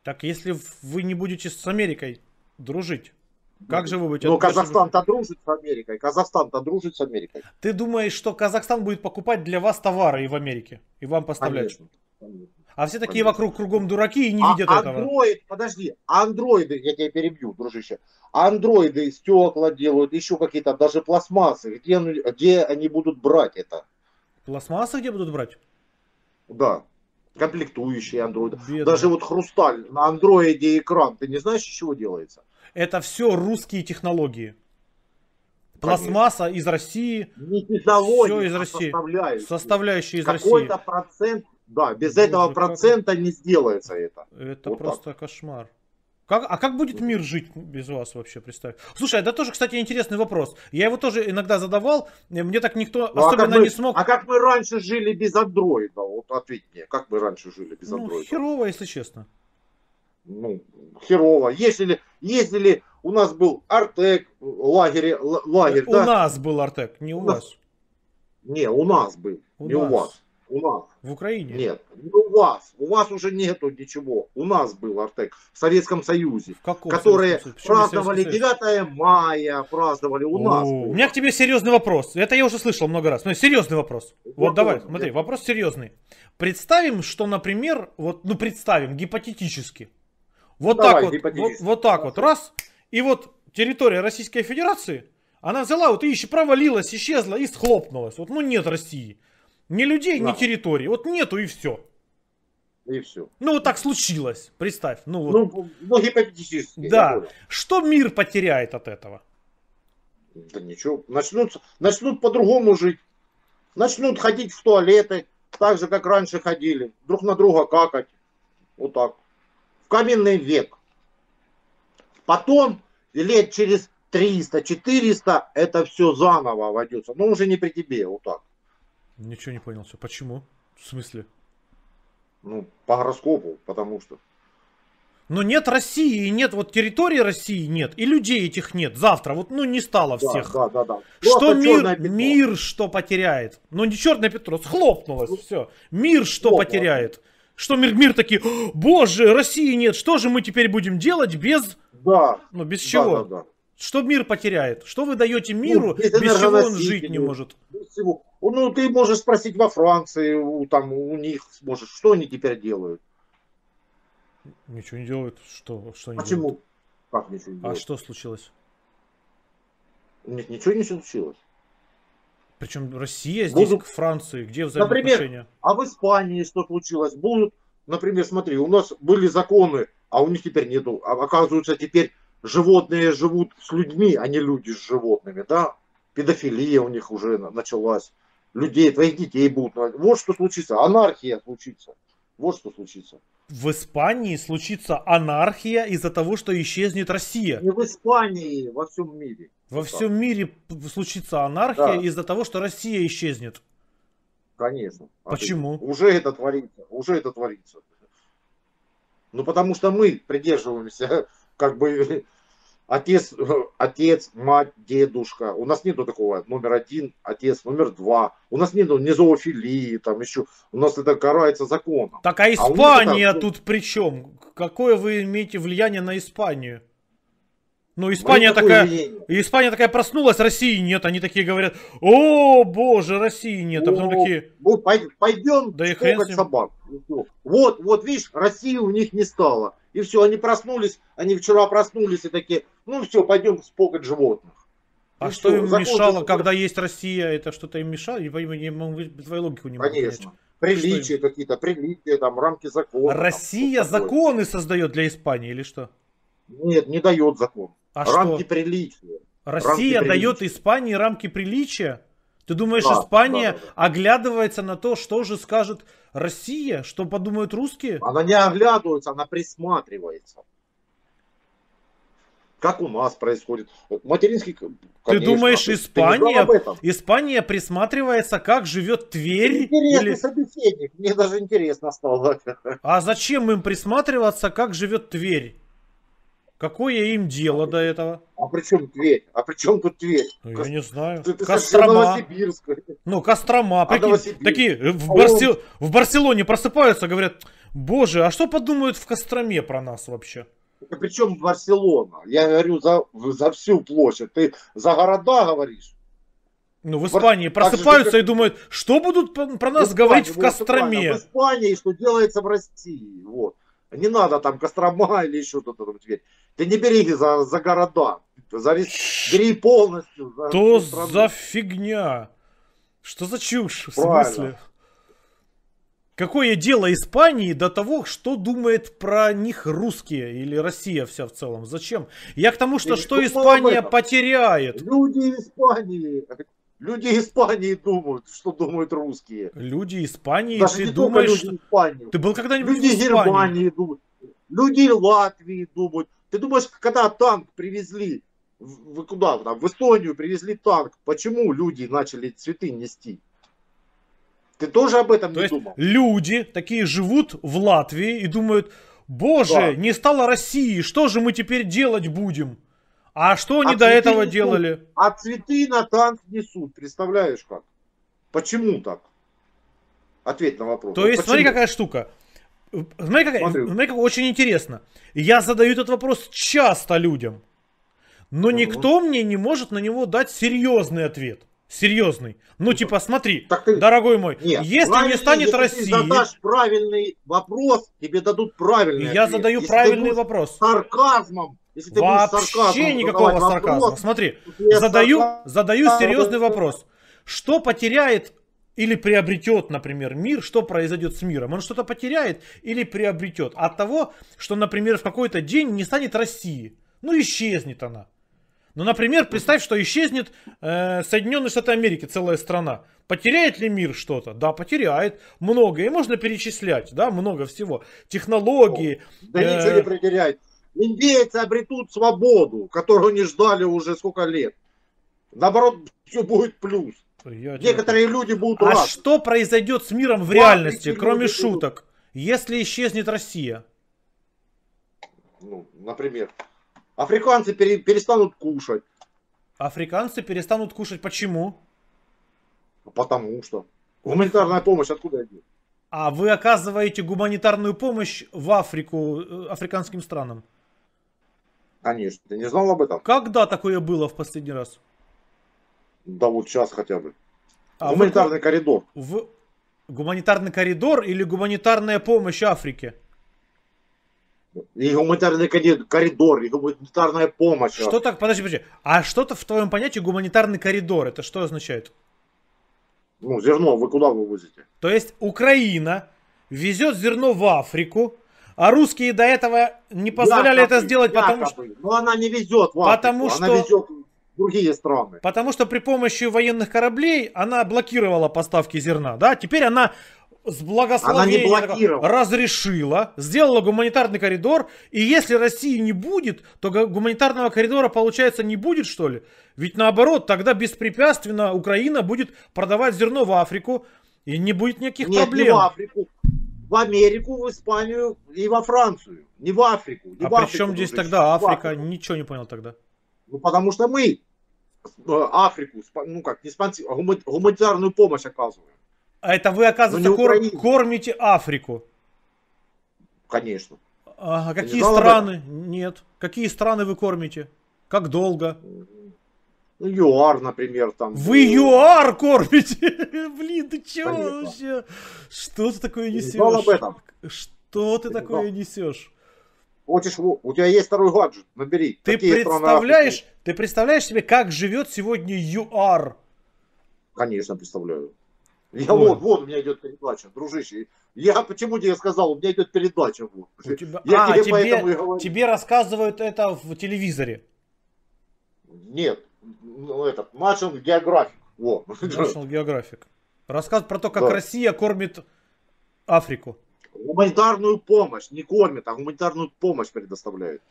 Так если вы не будете с Америкой дружить, как ну, же вы будете? Ну, Казахстан-то дружит с Америкой. Казахстан-то дружит с Америкой. Ты думаешь, что Казахстан будет покупать для вас товары и в Америке? И вам поставлять? Конечно, конечно. А все такие вокруг кругом дураки и не а, видят Android, этого. Android, подожди, андроиды, я тебя перебью, дружище. Андроиды стекла делают, еще какие-то, даже пластмассы. Где, где они будут брать это? Пластмассы где будут брать? Да. Комплектующие андроиды. Даже вот хрусталь на андроиде экран. Ты не знаешь, из чего делается? Это все русские технологии. Пластмасса Конечно. из России. Не технологии, все из России. Составляющие, составляющие из Какой-то России. Какой-то процент да, без ну, этого процента как... не сделается это. Это вот просто так. кошмар. Как, а как будет мир жить без вас вообще, представь? Слушай, это а тоже, кстати, интересный вопрос. Я его тоже иногда задавал, мне так никто ну, а особенно а мы, не смог... А как мы раньше жили без андроида? Вот ответь мне, как мы раньше жили без ну, андроида? херово, если честно. Ну, херово. Если, если у нас был Артек, лагере, лагерь, У да? нас был Артек, не у, у ну, вас. Нас... Не, у нас был, у не нас. у вас. У нас. В Украине? Нет. Ну, у вас. У вас уже нету ничего. У нас был Артек в Советском Союзе. В каком которые праздновали 9 мая, праздновали у О, нас. Было. У меня к тебе серьезный вопрос. Это я уже слышал много раз. Но ну, серьезный вопрос. Ну, вот, вот давай, да. смотри, вопрос серьезный. Представим, что, например, вот, ну представим, гипотетически. Вот давай, так вот, вот, вот так вот, раз, и вот территория Российской Федерации, она взяла, вот и еще провалилась, исчезла и схлопнулась. Вот, ну нет России. Ни людей, да. ни территории. Вот нету и все. И все. Ну вот так случилось, представь. Ну, вот. ну, ну гипотетически. Да. Что мир потеряет от этого? Да ничего. Начнут, начнут по-другому жить. Начнут ходить в туалеты, так же, как раньше ходили. Друг на друга какать. Вот так. В каменный век. Потом, лет через 300-400, это все заново войдется. Но уже не при тебе, вот так. Ничего не понял. Все. Почему? В смысле? Ну, по гороскопу, потому что. Но нет России, и нет вот территории России нет, и людей этих нет. Завтра вот, ну, не стало всех. Да, да, да. Просто что мир, мир что потеряет? Ну, не черное петро, схлопнулось, ну, все. Мир что хлопнуло. потеряет? Что мир, мир такие, боже, России нет, что же мы теперь будем делать без... Да. Ну, без да, чего? Да, да. Что мир потеряет? Что вы даете ну, миру, ну, без, чего он жить не ну, может? Ну, ты можешь спросить во Франции, у, там, у них, может, что они теперь делают? Ничего не делают. Что, что они Почему? Делают? Как ничего не а делают? А что случилось? Нет, ничего не случилось. Причем Россия здесь будут... к Франции, где взаимоотношения? Например, а в Испании что случилось? Будут, например, смотри, у нас были законы, а у них теперь нету. А оказывается, теперь животные живут с людьми, а не люди с животными, да? Педофилия у них уже началась. Людей, твоих детей будут... Вот что случится. Анархия случится. Вот что случится. В Испании случится анархия из-за того, что исчезнет Россия. Не в Испании, во всем мире. Во всем мире случится анархия да. из-за того, что Россия исчезнет. Конечно. А Почему? уже это творится. Уже это творится. Ну, потому что мы придерживаемся как бы *laughs* отец, *laughs* отец, мать, дедушка. У нас нету такого номер один, отец, номер два. У нас нету ни зоофилии, там еще. У нас это карается законом. Так а, а Испания а это... Ну, тут при чем? Какое вы имеете влияние на Испанию? Ну, Испания Будет такая, Испания такая проснулась, России нет. Они такие говорят, о, боже, России нет. А потом ну, такие... Ну, пойдем да и хрен собак. Вот, вот, видишь, России у них не стало. И все, они проснулись, они вчера проснулись и такие, ну все, пойдем спокать животных. А и что, что им мешало, закон... когда есть Россия, это что-то им мешало? Я, я, не могу, твою логику не могу Конечно. Понять. Приличия какие-то, приличия, там, рамки закона. Россия там, законы такое. создает для Испании или что? Нет, не дает закон. А рамки что? приличия. Россия рамки дает приличия. Испании рамки приличия? Ты думаешь, да, Испания да, да. оглядывается на то, что же скажет Россия, что подумают русские? Она не оглядывается, она присматривается. Как у нас происходит. Материнский, конечно, Ты думаешь, Испания, ты Испания присматривается, как живет Тверь? Интересный или... собеседник, мне даже интересно стало. А зачем им присматриваться, как живет Тверь? Какое им дело до этого? А при чем Тверь? А при чем тут Тверь? Ну, я не знаю. Ты, ты Кострома. Ну, Кострома. А Прикинь, такие э, в, а в Барселоне просыпаются, говорят, боже, а что подумают в Костроме про нас вообще? А Причем Барселона? Я говорю за, за всю площадь. Ты за города говоришь? Ну, в Испании Бар... просыпаются же, и думают, что будут про нас в говорить в ну, Костроме? В Испании, что делается в России. Вот. Не надо там Кострома *laughs* или еще что-то там теперь. Ты не бери за, за города. За бери полностью. За Что страну. за фигня? Что за чушь? Правильно. В смысле? Какое дело Испании до того, что думает про них русские или Россия вся в целом? Зачем? Я к тому, что, и что Испания потеряет. Люди Испании. Люди Испании думают, что думают русские. Люди Испании, Даже ты думаешь, люди Испании. ты был когда-нибудь люди в Испании? Германии думают, люди Латвии думают. Ты думаешь, когда танк привезли, вы куда, там, в Эстонию привезли танк, почему люди начали цветы нести? Ты тоже об этом То не есть думал? Люди такие живут в Латвии и думают, боже, да. не стало России, что же мы теперь делать будем? А что они а до этого несут, делали? А цветы на танк несут, представляешь как? Почему так? Ответь на вопрос. То есть, почему? смотри, какая штука. Смотри, какая, смотри. как очень интересно. Я задаю этот вопрос часто людям, но угу. никто мне не может на него дать серьезный ответ. Серьезный. Ну, ну типа, смотри, так ты... дорогой мой, Нет, если не станет если России... Если ты задашь правильный вопрос, тебе дадут правильный Я ответ. задаю если правильный вопрос. Сарказмом если ты Вообще сарказм, никакого сарказма. Смотри, задаю, сарказм, задаю серьезный вопрос. Что потеряет или приобретет, например, мир, что произойдет с миром? Он что-то потеряет или приобретет от того, что, например, в какой-то день не станет России. Ну, исчезнет она. Ну, например, представь, что исчезнет э, Соединенные Штаты Америки, целая страна. Потеряет ли мир что-то? Да, потеряет. Много. И можно перечислять, да, много всего. Технологии. Да э, ничего не потеряет индейцы обретут свободу, которую не ждали уже сколько лет. Наоборот, все будет плюс. Я Некоторые люди будут А что произойдет с миром в реальности, кроме шуток, если исчезнет Россия? Ну, например, африканцы перестанут кушать. Африканцы перестанут кушать почему? Потому что. Гуманитарная помощь откуда идет? А вы оказываете гуманитарную помощь в Африку, э, африканским странам? Конечно, ты не знал об этом? Когда такое было в последний раз? Да вот сейчас хотя бы. А гуманитарный вы... коридор. В... Гуманитарный коридор или гуманитарная помощь Африке? И гуманитарный коридор, и гуманитарная помощь. Что так, подожди, подожди. А что-то в твоем понятии гуманитарный коридор, это что означает? Ну, зерно вы куда вывозите? То есть Украина везет зерно в Африку, а русские до этого не позволяли якобы, это сделать, якобы. потому что... Но она не везет в Африку, потому что... везет в другие страны. Потому что при помощи военных кораблей она блокировала поставки зерна, да? Теперь она с благословения разрешила, сделала гуманитарный коридор, и если России не будет, то гуманитарного коридора, получается, не будет, что ли? Ведь наоборот, тогда беспрепятственно Украина будет продавать зерно в Африку, и не будет никаких Нет, проблем. Не в Африку в Америку, в Испанию и во Францию. Не в Африку. Не а в Африку, при чем ну, здесь тогда Африка? Ничего не понял тогда. Ну, потому что мы э, Африку, ну как, не спонсор, а гуманитарную помощь оказываем. А это вы, оказывается, ну, кор... кормите Африку? Конечно. А, какие не страны? Нет. Какие страны вы кормите? Как долго? Ну, ЮАР, например, там. Вы ЮАР кормите? *laughs* Блин, ты чего вообще? Что ты такое несешь? об этом. Что ты, ты такое несешь? Хочешь, у тебя есть второй гаджет, набери. Ты представляешь, ты представляешь себе, как живет сегодня ЮАР? Конечно, представляю. Я вот, вот, у меня идет передача, дружище. Я почему тебе сказал, у меня идет передача. Я а, тебе, тебе рассказывают это в телевизоре. Нет, ну этот, National Geographic. О. National *laughs* Geographic. Рассказ про то, как да. Россия кормит Африку. Гуманитарную помощь. Не кормит, а гуманитарную помощь предоставляет.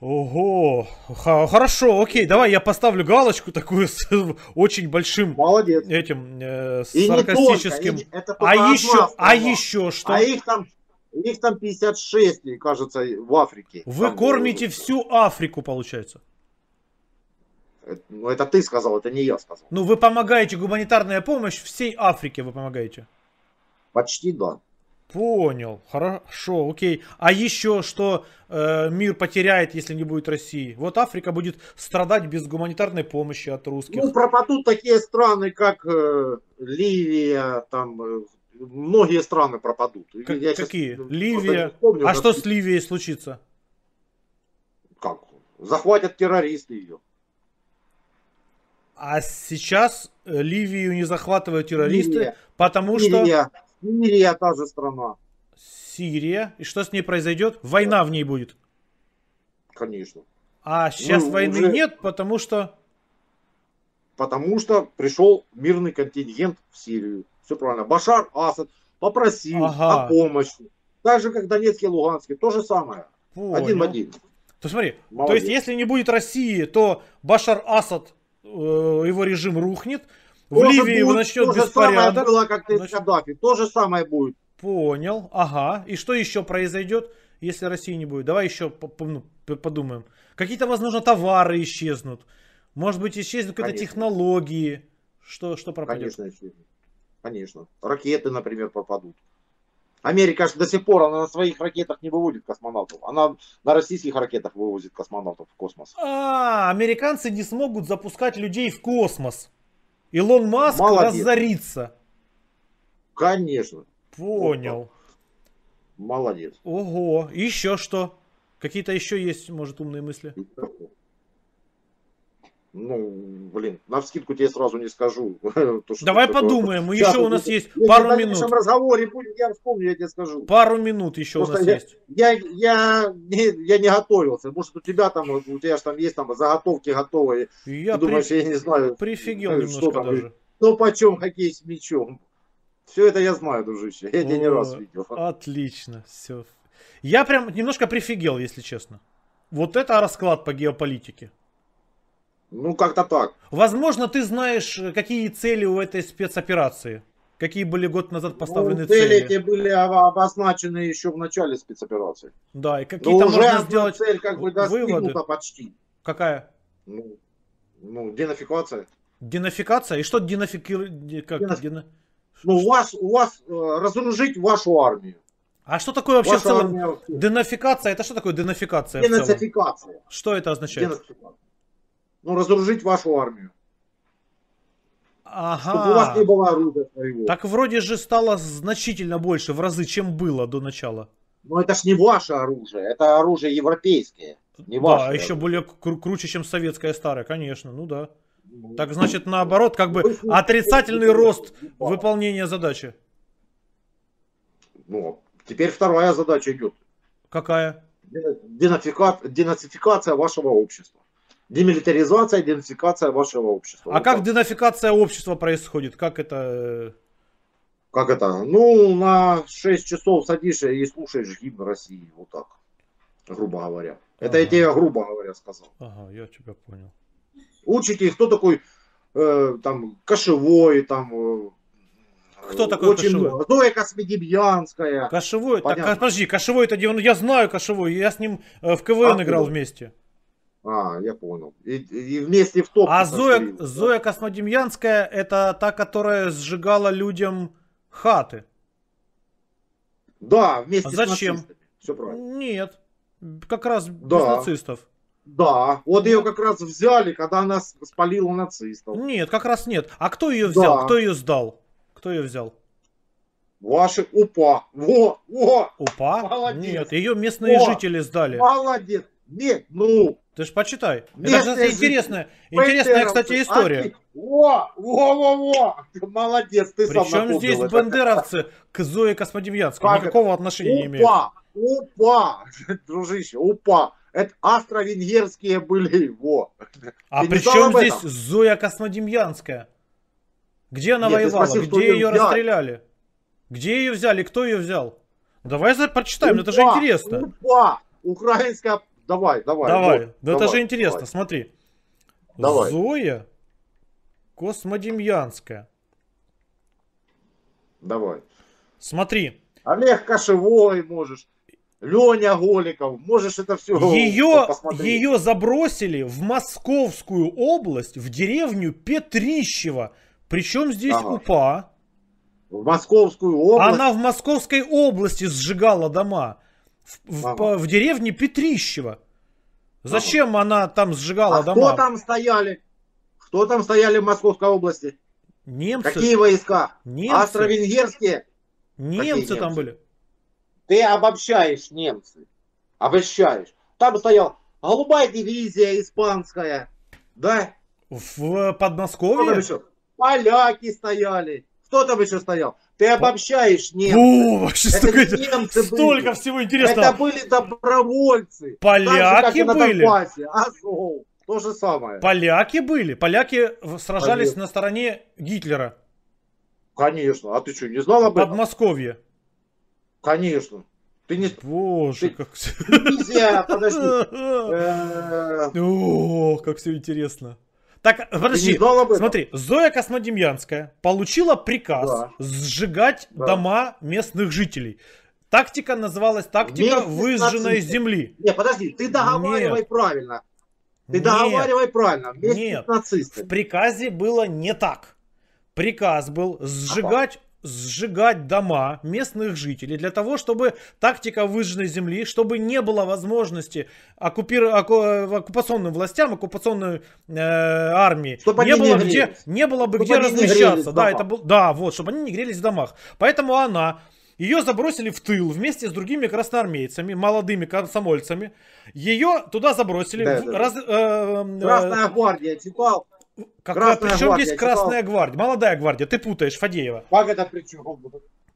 Ого, хорошо, окей, давай я поставлю галочку такую с *laughs* очень большим Молодец. этим э, и саркастическим. Не только, и, это а еще, а еще что? А их там, их там 56, кажется, в Африке. Вы там кормите было. Э, всю Африку, получается? Ну, это ты сказал, это не я сказал. Ну, вы помогаете, гуманитарная помощь всей Африке вы помогаете. Почти да. Понял, хорошо, окей. А еще что э, мир потеряет, если не будет России? Вот Африка будет страдать без гуманитарной помощи от русских. Ну, пропадут такие страны, как э, Ливия, там э, многие страны пропадут. Как, Я какие? Сейчас, Ливия? Помню, а что с Ливией случится? Как? Захватят террористы ее. А сейчас э, Ливию не захватывают террористы, Ливия. потому Сирия. что... Сирия. та же страна. Сирия. И что с ней произойдет? Война да. в ней будет. Конечно. А сейчас ну, войны уже... нет, потому что... Потому что пришел мирный контингент в Сирию. Все правильно. Башар Асад попросил ага. о помощи. Так же, как Донецк и Луганске. То же самое. Понял. Один в один. То смотри, то есть если не будет России, то Башар Асад Э, его режим рухнет, в Тоже Ливии будет, начнет то беспорядок. Самое было, как Нач... То же самое будет. Понял, ага. И что еще произойдет, если России не будет? Давай еще ну, подумаем. Какие-то, возможно, товары исчезнут. Может быть, исчезнут какие-то технологии. Что, что пропадет? Конечно, исчезнут. Конечно. Ракеты, например, попадут. Америка же до сих пор она на своих ракетах не выводит космонавтов. Она на российских ракетах вывозит космонавтов в космос. А, американцы не смогут запускать людей в космос. Илон Маск Молодец. разорится. Конечно. Понял. Молодец. Ого. Еще что? Какие-то еще есть, может, умные мысли? ну, блин, на вскидку тебе сразу не скажу. *laughs* То, Давай подумаем, такое. еще да, у нас это. есть Если пару минут. В разговоре будет, я вспомню, я тебе скажу. Пару минут еще Просто у нас я, есть. Я, я, не, я не готовился. Может, у тебя там, у тебя же там есть там заготовки готовые. Я Ты при... я не знаю. Прифигел э, что немножко там. даже. Ну, почем хоккей с мячом. Все это я знаю, дружище. Я О, тебя не раз видел. *laughs* Отлично, все. Я прям немножко прифигел, если честно. Вот это расклад по геополитике. Ну, как-то так. Возможно, ты знаешь, э, какие цели у этой спецоперации? Какие были год назад ну, поставлены ну, цели? Цели эти были обозначены еще в начале спецоперации. Да, и какие Но ну, там уже можно сделать цель как бы достигнута выводы. почти. Какая? Ну, ну, денофикация. Денофикация? И что денофикир... Как? Дено... Ну, у вас, у вас э, разоружить вашу армию. А что такое вообще Ваша в целом? Армия... Денофикация? Это что такое денофикация? Денофикация. Что это означает? Денофикация ну, разоружить вашу армию. Ага. Чтобы у вас не было оружия своего. Так вроде же стало значительно больше в разы, чем было до начала. Но это ж не ваше оружие, это оружие европейское. Не ваше да, еще более кру- круче, чем советское старое, конечно, ну да. Ну. Так значит, наоборот, как бы ну, отрицательный рост выполнения задачи. Ну, теперь вторая задача идет. Какая? денацификация вашего общества демилитаризация, идентификация вашего общества. А вот как так. общества происходит? Как это... Э, как это? Ну, на 6 часов садишься и слушаешь гимн России. Вот так. Грубо говоря. Ага. Это я тебе грубо говоря сказал. Ага, я тебя понял. Учите кто такой э, там кошевой, там э, кто э, такой Очень Кашевой? Зоя Космедемьянская. Кашевой, так, подожди, Кошевой это ну, я знаю Кошевой, я с ним в КВН а, играл ну, вместе. А, я понял. И, и вместе в топ. А Зоя, да? Зоя Космодемьянская это та, которая сжигала людям хаты. Да, вместе а зачем? с нацистами. Все правильно. Нет, как раз да. без нацистов. Да, вот ее ну. как раз взяли, когда она спалила нацистов. Нет, как раз нет. А кто ее взял? Да. Кто ее сдал? Кто ее взял? Ваши УПА. Во, во. УПА? Молодец. Нет, ее местные О, жители сдали. Молодец. Нет, ну, ты ж почитай. Местные Это же интересная, интересная, кстати, история. А ты... Во, во, во, молодец, ты Причем сам Причем здесь бандеровцы к Зое Космодемьянской никакого отношения упа, не имеют. Упа, упа, *laughs* дружище, упа. Это австро-венгерские были его. А при чем здесь Зоя Космодемьянская? Где она Нет, воевала? Спросил, Где ее взял? расстреляли? Где ее взяли? Кто ее взял? Давай прочитаем, упа, это же интересно. Упа! Украинская Давай, давай. Давай. Вот, ну давай, это же интересно, давай. смотри. Давай. Зоя Космодемьянская. Давай. Смотри. Олег Кошевой можешь. Леня Голиков, можешь это все ее, посмотреть. Ее забросили в Московскую область, в деревню Петрищева. Причем здесь ага. УПА. В Московскую область. Она в Московской области сжигала дома в, ага. в, в деревне Петрищева. Зачем ага. она там сжигала а дома? Кто там стояли? Кто там стояли в Московской области? Немцы. Какие войска? Немцы. Австро-венгерские? Немцы, Какие немцы там были. Ты обобщаешь немцы. Обобщаешь. Там стоял голубая дивизия испанская. Да? В Подмосковье? Кто там еще? Поляки стояли. Кто там еще стоял? Ты обобщаешь немцев. О, вообще это столько, немцы столько были. всего интересного. Это были добровольцы. Поляки же, были. Азов. То же самое. Поляки были. Поляки сражались Конечно. на стороне Гитлера. Конечно. А ты что, не знал об этом? Подмосковье. Конечно. Ты не... Боже, ты... как Нельзя, подожди. *laughs* Э, О, как все интересно. Так, подожди, смотри, Зоя Космодемьянская получила приказ да. сжигать да. дома местных жителей. Тактика называлась тактика Вместе выжженной земли. Не, подожди, ты договаривай Нет. правильно. Ты Нет. договаривай правильно. Вместе Нет. с В приказе было не так. Приказ был сжигать сжигать дома местных жителей для того, чтобы тактика выжженной земли, чтобы не было возможности оккупир... оку... Э, оккупационным властям, оккупационной э, армии, чтобы не было, не, где... не было бы чтобы где размещаться. Да, это был... да, вот, чтобы они не грелись в домах. Поэтому она ее забросили в тыл вместе с другими красноармейцами, молодыми комсомольцами. Ее туда забросили. Да, в, да. Раз, э, э, Красная гвардия, читал. Какая, Красная при чем здесь типа Красная читал... Гвардия? Молодая гвардия, ты путаешь, Фадеева. Как это при чем?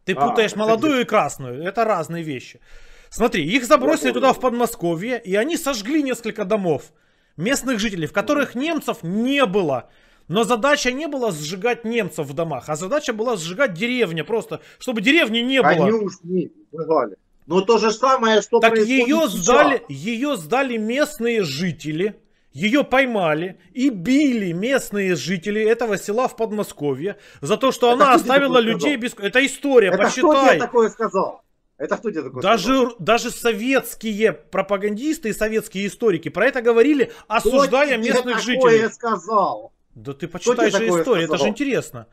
Ты а, путаешь молодую и красную, это разные вещи. Смотри, их забросили я туда в Подмосковье, и они сожгли несколько домов местных жителей, в которых немцев не было. Но задача не была сжигать немцев в домах, а задача была сжигать деревню просто, чтобы деревни не было. Они ушли, сжигали. Но то же самое, что так происходит ее сдали, сейчас. ее сдали местные жители, ее поймали и били местные жители этого села в Подмосковье за то, что это она оставила людей сказал? без... Это история, это посчитай. Кто такое сказал? Это кто тебе такое даже, сказал? даже советские пропагандисты и советские историки про это говорили, осуждая кто местных тебе жителей. Такое сказал? Да ты почитай же историю, это же интересно.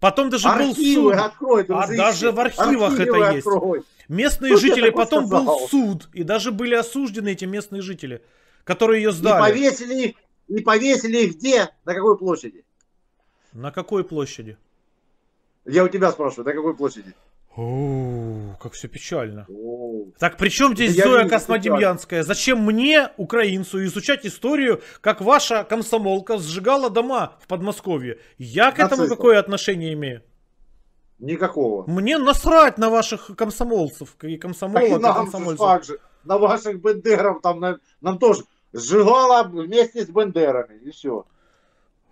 Потом даже архивы был суд. Открой, а даже в архивах это открой. есть. Местные Кто жители, потом сказал? был суд, и даже были осуждены эти местные жители которые ее сдали. И повесили, и повесили их где? На какой площади? На какой площади? Я у тебя спрашиваю, на какой площади? О, как все печально. О. Так при чем здесь Я Зоя Космодемьянская? Зачем мне, украинцу, изучать историю, как ваша комсомолка сжигала дома в Подмосковье? Я к Нацистов. этому какое отношение имею? Никакого. Мне насрать на ваших комсомолцев и комсомолок. Так и нам и комсомольцев. Же, так же. На ваших бендеров там на, нам тоже сжигала вместе с Бандерами, и все.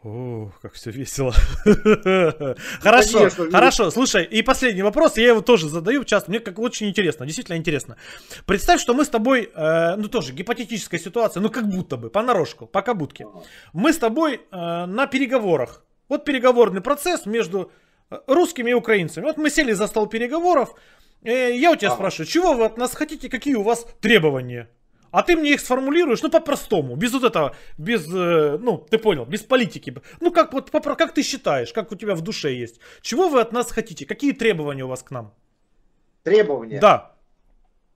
О, как все весело. *laughs* хорошо, хорошо. Слушай, и последний вопрос, я его тоже задаю часто. Мне как очень интересно, действительно интересно. Представь, что мы с тобой, э, ну тоже гипотетическая ситуация, ну как будто бы, понарошку, по кабутке. Мы с тобой э, на переговорах. Вот переговорный процесс между э, русскими и украинцами. Вот мы сели за стол переговоров. я у тебя спрашиваю, чего вы от нас хотите, какие у вас требования? А ты мне их сформулируешь, ну, по-простому, без вот этого, без, э, ну, ты понял, без политики. Ну, как, вот, по, как ты считаешь, как у тебя в душе есть? Чего вы от нас хотите? Какие требования у вас к нам? Требования? Да.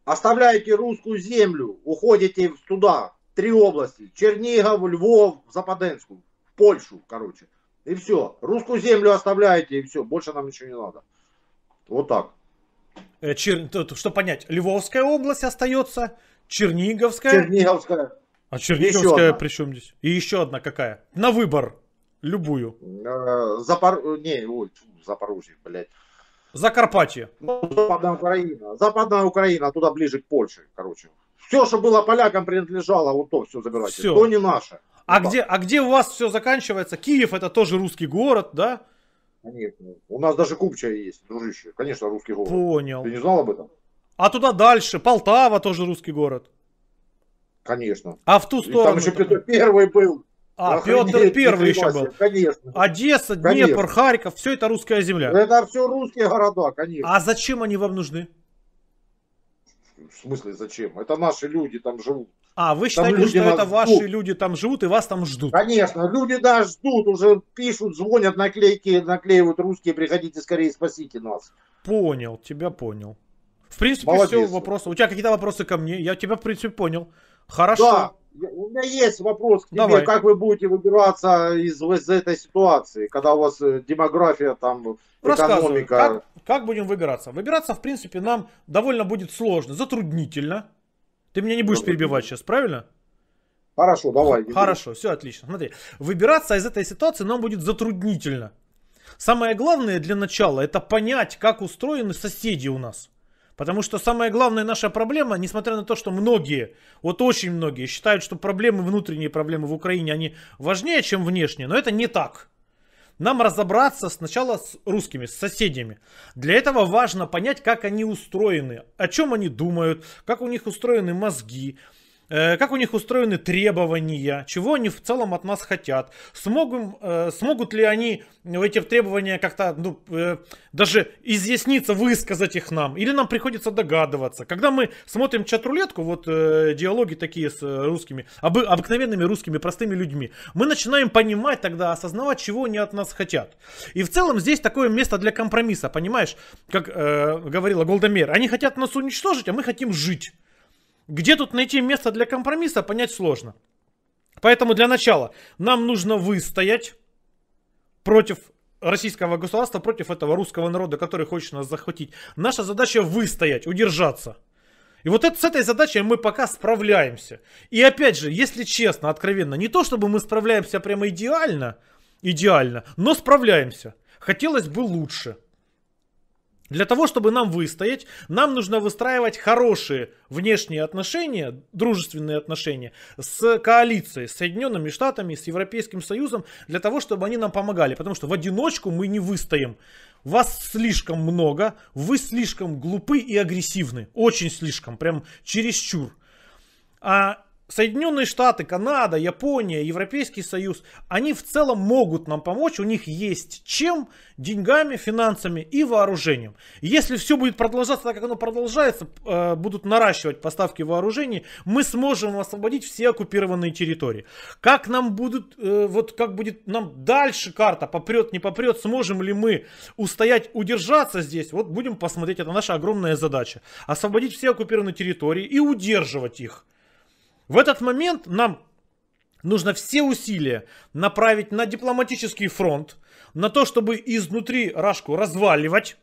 Оставляете русскую землю, уходите туда, три области, Чернигов, Львов, Западенскую, Польшу, короче. И все, русскую землю оставляете, и все, больше нам ничего не надо. Вот так. Э, чер... Что понять, Львовская область остается, Черниговская? Черниговская. А Черниговская при чем здесь? И еще одна какая? На выбор. Любую. Э, Запор... Не, ой, Запорожье, блядь. Закарпатье. Ну, Западная Украина. Западная Украина, туда ближе к Польше, короче. Все, что было полякам, принадлежало, вот то все забирайте. Все. То не наше. А да. где, а где у вас все заканчивается? Киев это тоже русский город, да? Нет, у нас даже Купчая есть, дружище. Конечно, русский город. Понял. Ты не знал об этом? А туда дальше, Полтава тоже русский город. Конечно. А в ту сторону. И там еще Петр Первый был. А, Охренеть, Петр Первый еще был. Конечно. Одесса, конечно. Днепр, Харьков, все это русская земля. Ну, это все русские города, конечно. А зачем они вам нужны? В смысле зачем? Это наши люди там живут. А, вы считаете, люди что это ваши ждут. люди там живут и вас там ждут? Конечно, люди нас ждут, уже пишут, звонят, наклейки наклеивают русские, приходите скорее, спасите нас. Понял, тебя понял. В принципе, Молодец. все вопросы. У тебя какие-то вопросы ко мне? Я тебя, в принципе, понял. Хорошо. Да. У меня есть вопрос к тебе, Давай. как вы будете выбираться из, из этой ситуации, когда у вас э, демография, там, экономика. Как, как будем выбираться? Выбираться, в принципе, нам довольно будет сложно, затруднительно. Ты меня не будешь ну, перебивать сейчас, правильно? Хорошо, давай. Хорошо, все отлично. Смотри, выбираться из этой ситуации нам будет затруднительно. Самое главное для начала это понять, как устроены соседи у нас. Потому что самая главная наша проблема, несмотря на то, что многие, вот очень многие считают, что проблемы, внутренние проблемы в Украине, они важнее, чем внешние, но это не так. Нам разобраться сначала с русскими, с соседями. Для этого важно понять, как они устроены, о чем они думают, как у них устроены мозги, Э, как у них устроены требования, чего они в целом от нас хотят, смогут, э, смогут ли они в этих требованиях как-то ну, э, даже изъясниться, высказать их нам, или нам приходится догадываться. Когда мы смотрим чат-рулетку, вот диалоги такие с русскими, обыкновенными русскими, простыми людьми, мы начинаем понимать тогда, осознавать, чего они от нас хотят. И в целом здесь такое место для компромисса, понимаешь, как э, говорила Голдомер, они хотят нас уничтожить, а мы хотим жить. Где тут найти место для компромисса, понять сложно. Поэтому для начала нам нужно выстоять против российского государства, против этого русского народа, который хочет нас захватить. Наша задача выстоять, удержаться. И вот это, с этой задачей мы пока справляемся. И опять же, если честно, откровенно, не то чтобы мы справляемся прямо идеально, идеально, но справляемся. Хотелось бы лучше. Для того, чтобы нам выстоять, нам нужно выстраивать хорошие внешние отношения, дружественные отношения с коалицией, с Соединенными Штатами, с Европейским Союзом, для того, чтобы они нам помогали. Потому что в одиночку мы не выстоим. Вас слишком много, вы слишком глупы и агрессивны. Очень слишком, прям чересчур. А Соединенные Штаты, Канада, Япония, Европейский Союз, они в целом могут нам помочь, у них есть чем, деньгами, финансами и вооружением. Если все будет продолжаться так, как оно продолжается, э, будут наращивать поставки вооружений, мы сможем освободить все оккупированные территории. Как нам будут, э, вот как будет нам дальше карта, попрет, не попрет, сможем ли мы устоять, удержаться здесь, вот будем посмотреть, это наша огромная задача. Освободить все оккупированные территории и удерживать их. В этот момент нам нужно все усилия направить на дипломатический фронт, на то, чтобы изнутри Рашку разваливать,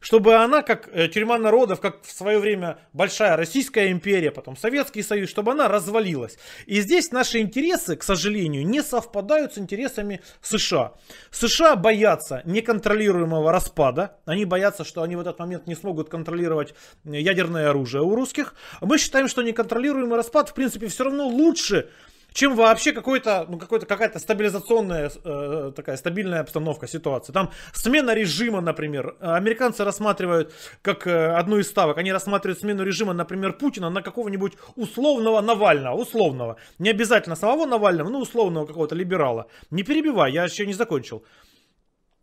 чтобы она, как э, тюрьма народов, как в свое время большая Российская империя, потом Советский Союз, чтобы она развалилась. И здесь наши интересы, к сожалению, не совпадают с интересами США. США боятся неконтролируемого распада. Они боятся, что они в этот момент не смогут контролировать э, ядерное оружие у русских. Мы считаем, что неконтролируемый распад, в принципе, все равно лучше, чем вообще какой-то, ну, какой-то, какая-то стабилизационная э, такая стабильная обстановка ситуация Там смена режима, например. Американцы рассматривают как э, одну из ставок. Они рассматривают смену режима, например, Путина на какого-нибудь условного Навального. Условного. Не обязательно самого Навального, но условного какого-то либерала. Не перебивай, я еще не закончил.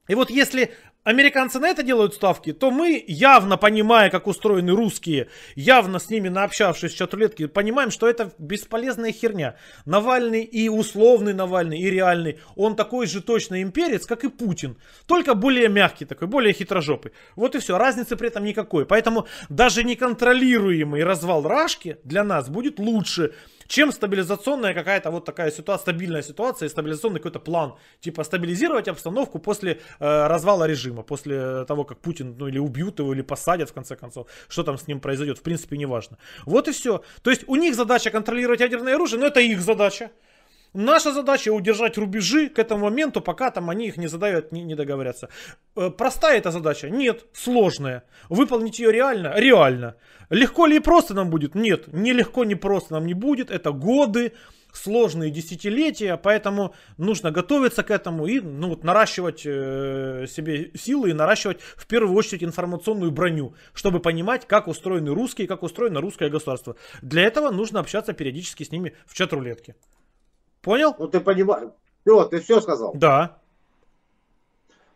И вот если американцы на это делают ставки, то мы, явно понимая, как устроены русские, явно с ними наобщавшись в чатулетке, понимаем, что это бесполезная херня. Навальный и условный Навальный, и реальный, он такой же точно имперец, как и Путин. Только более мягкий такой, более хитрожопый. Вот и все, разницы при этом никакой. Поэтому даже неконтролируемый развал Рашки для нас будет лучше, чем стабилизационная какая-то вот такая ситуация, стабильная ситуация и стабилизационный какой-то план. Типа стабилизировать обстановку после э, развала режима терроризма, после того, как Путин, ну, или убьют его, или посадят, в конце концов, что там с ним произойдет, в принципе, неважно. Вот и все. То есть у них задача контролировать ядерное оружие, но это их задача. Наша задача удержать рубежи к этому моменту, пока там они их не задают, не, не договорятся. Э, простая эта задача? Нет. Сложная. Выполнить ее реально? Реально. Легко ли и просто нам будет? Нет. Ни легко, ни просто нам не будет. Это годы, сложные десятилетия, поэтому нужно готовиться к этому и ну, вот, наращивать э, себе силы и наращивать в первую очередь информационную броню, чтобы понимать, как устроены русские, как устроено русское государство. Для этого нужно общаться периодически с ними в чат-рулетке. Понял? Ну ты понимаешь. Все, ты все сказал. Да.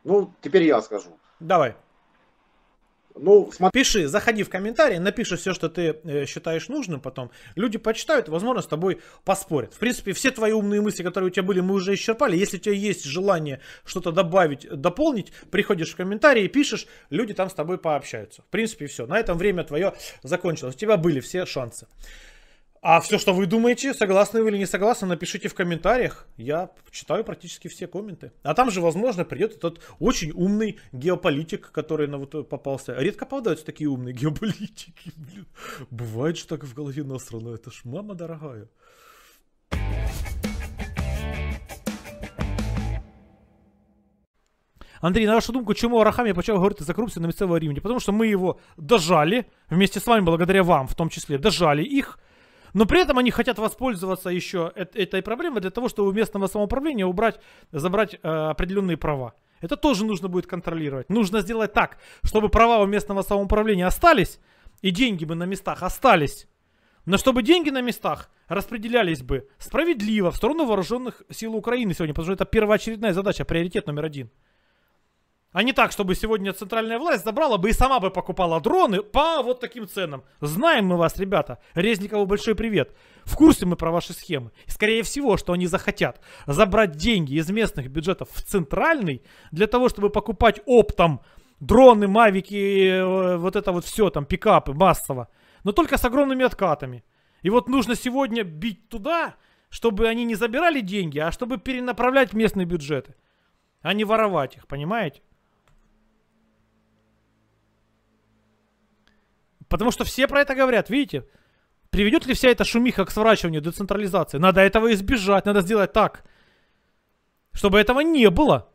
Ну, теперь я скажу. Давай. Ну, смотри. Пиши, заходи в комментарии, напиши все, что ты э, считаешь нужным потом. Люди почитают, возможно, с тобой поспорят. В принципе, все твои умные мысли, которые у тебя были, мы уже исчерпали. Если у тебя есть желание что-то добавить, дополнить, приходишь в комментарии, пишешь, люди там с тобой пообщаются. В принципе, все. На этом время твое закончилось. У тебя были все шансы. А все, что вы думаете, согласны вы или не согласны, напишите в комментариях. Я читаю практически все комменты. А там же, возможно, придет этот очень умный геополитик, который на вот э, попался. Редко попадаются такие умные *laughs* геополитики. Блин. Бывает же так в голове насрано. Это ж мама дорогая. Андрей, на вашу думку, чому Арахамія почему говорити за корупцію на місцевому рівні? Потому что мы его дожали вместе с вами, благодаря вам, в том числе, дожали их. Но при этом они хотят воспользоваться еще этой проблемой для того, чтобы у местного самоуправления убрать, забрать э, определенные права. Это тоже нужно будет контролировать. Нужно сделать так, чтобы права у местного самоуправления остались, и деньги бы на местах остались. Но чтобы деньги на местах распределялись бы справедливо в сторону вооруженных сил Украины сегодня, потому что это первоочередная задача, приоритет номер один. А не так, чтобы сегодня центральная власть забрала бы и сама бы покупала дроны по вот таким ценам. Знаем мы вас, ребята. Резникову большой привет. В курсе мы про ваши схемы. Скорее всего, что они захотят забрать деньги из местных бюджетов в центральный для того, чтобы покупать оптом дроны, мавики, э, вот это вот все, там, пикапы массово. Но только с огромными откатами. И вот нужно сегодня бить туда, чтобы они не забирали деньги, а чтобы перенаправлять местные бюджеты, а не воровать их, понимаете? Потому что все про это говорят, видите? Приведет ли вся эта шумиха к сворачиванию децентрализации? Надо этого избежать, надо сделать так, чтобы этого не было.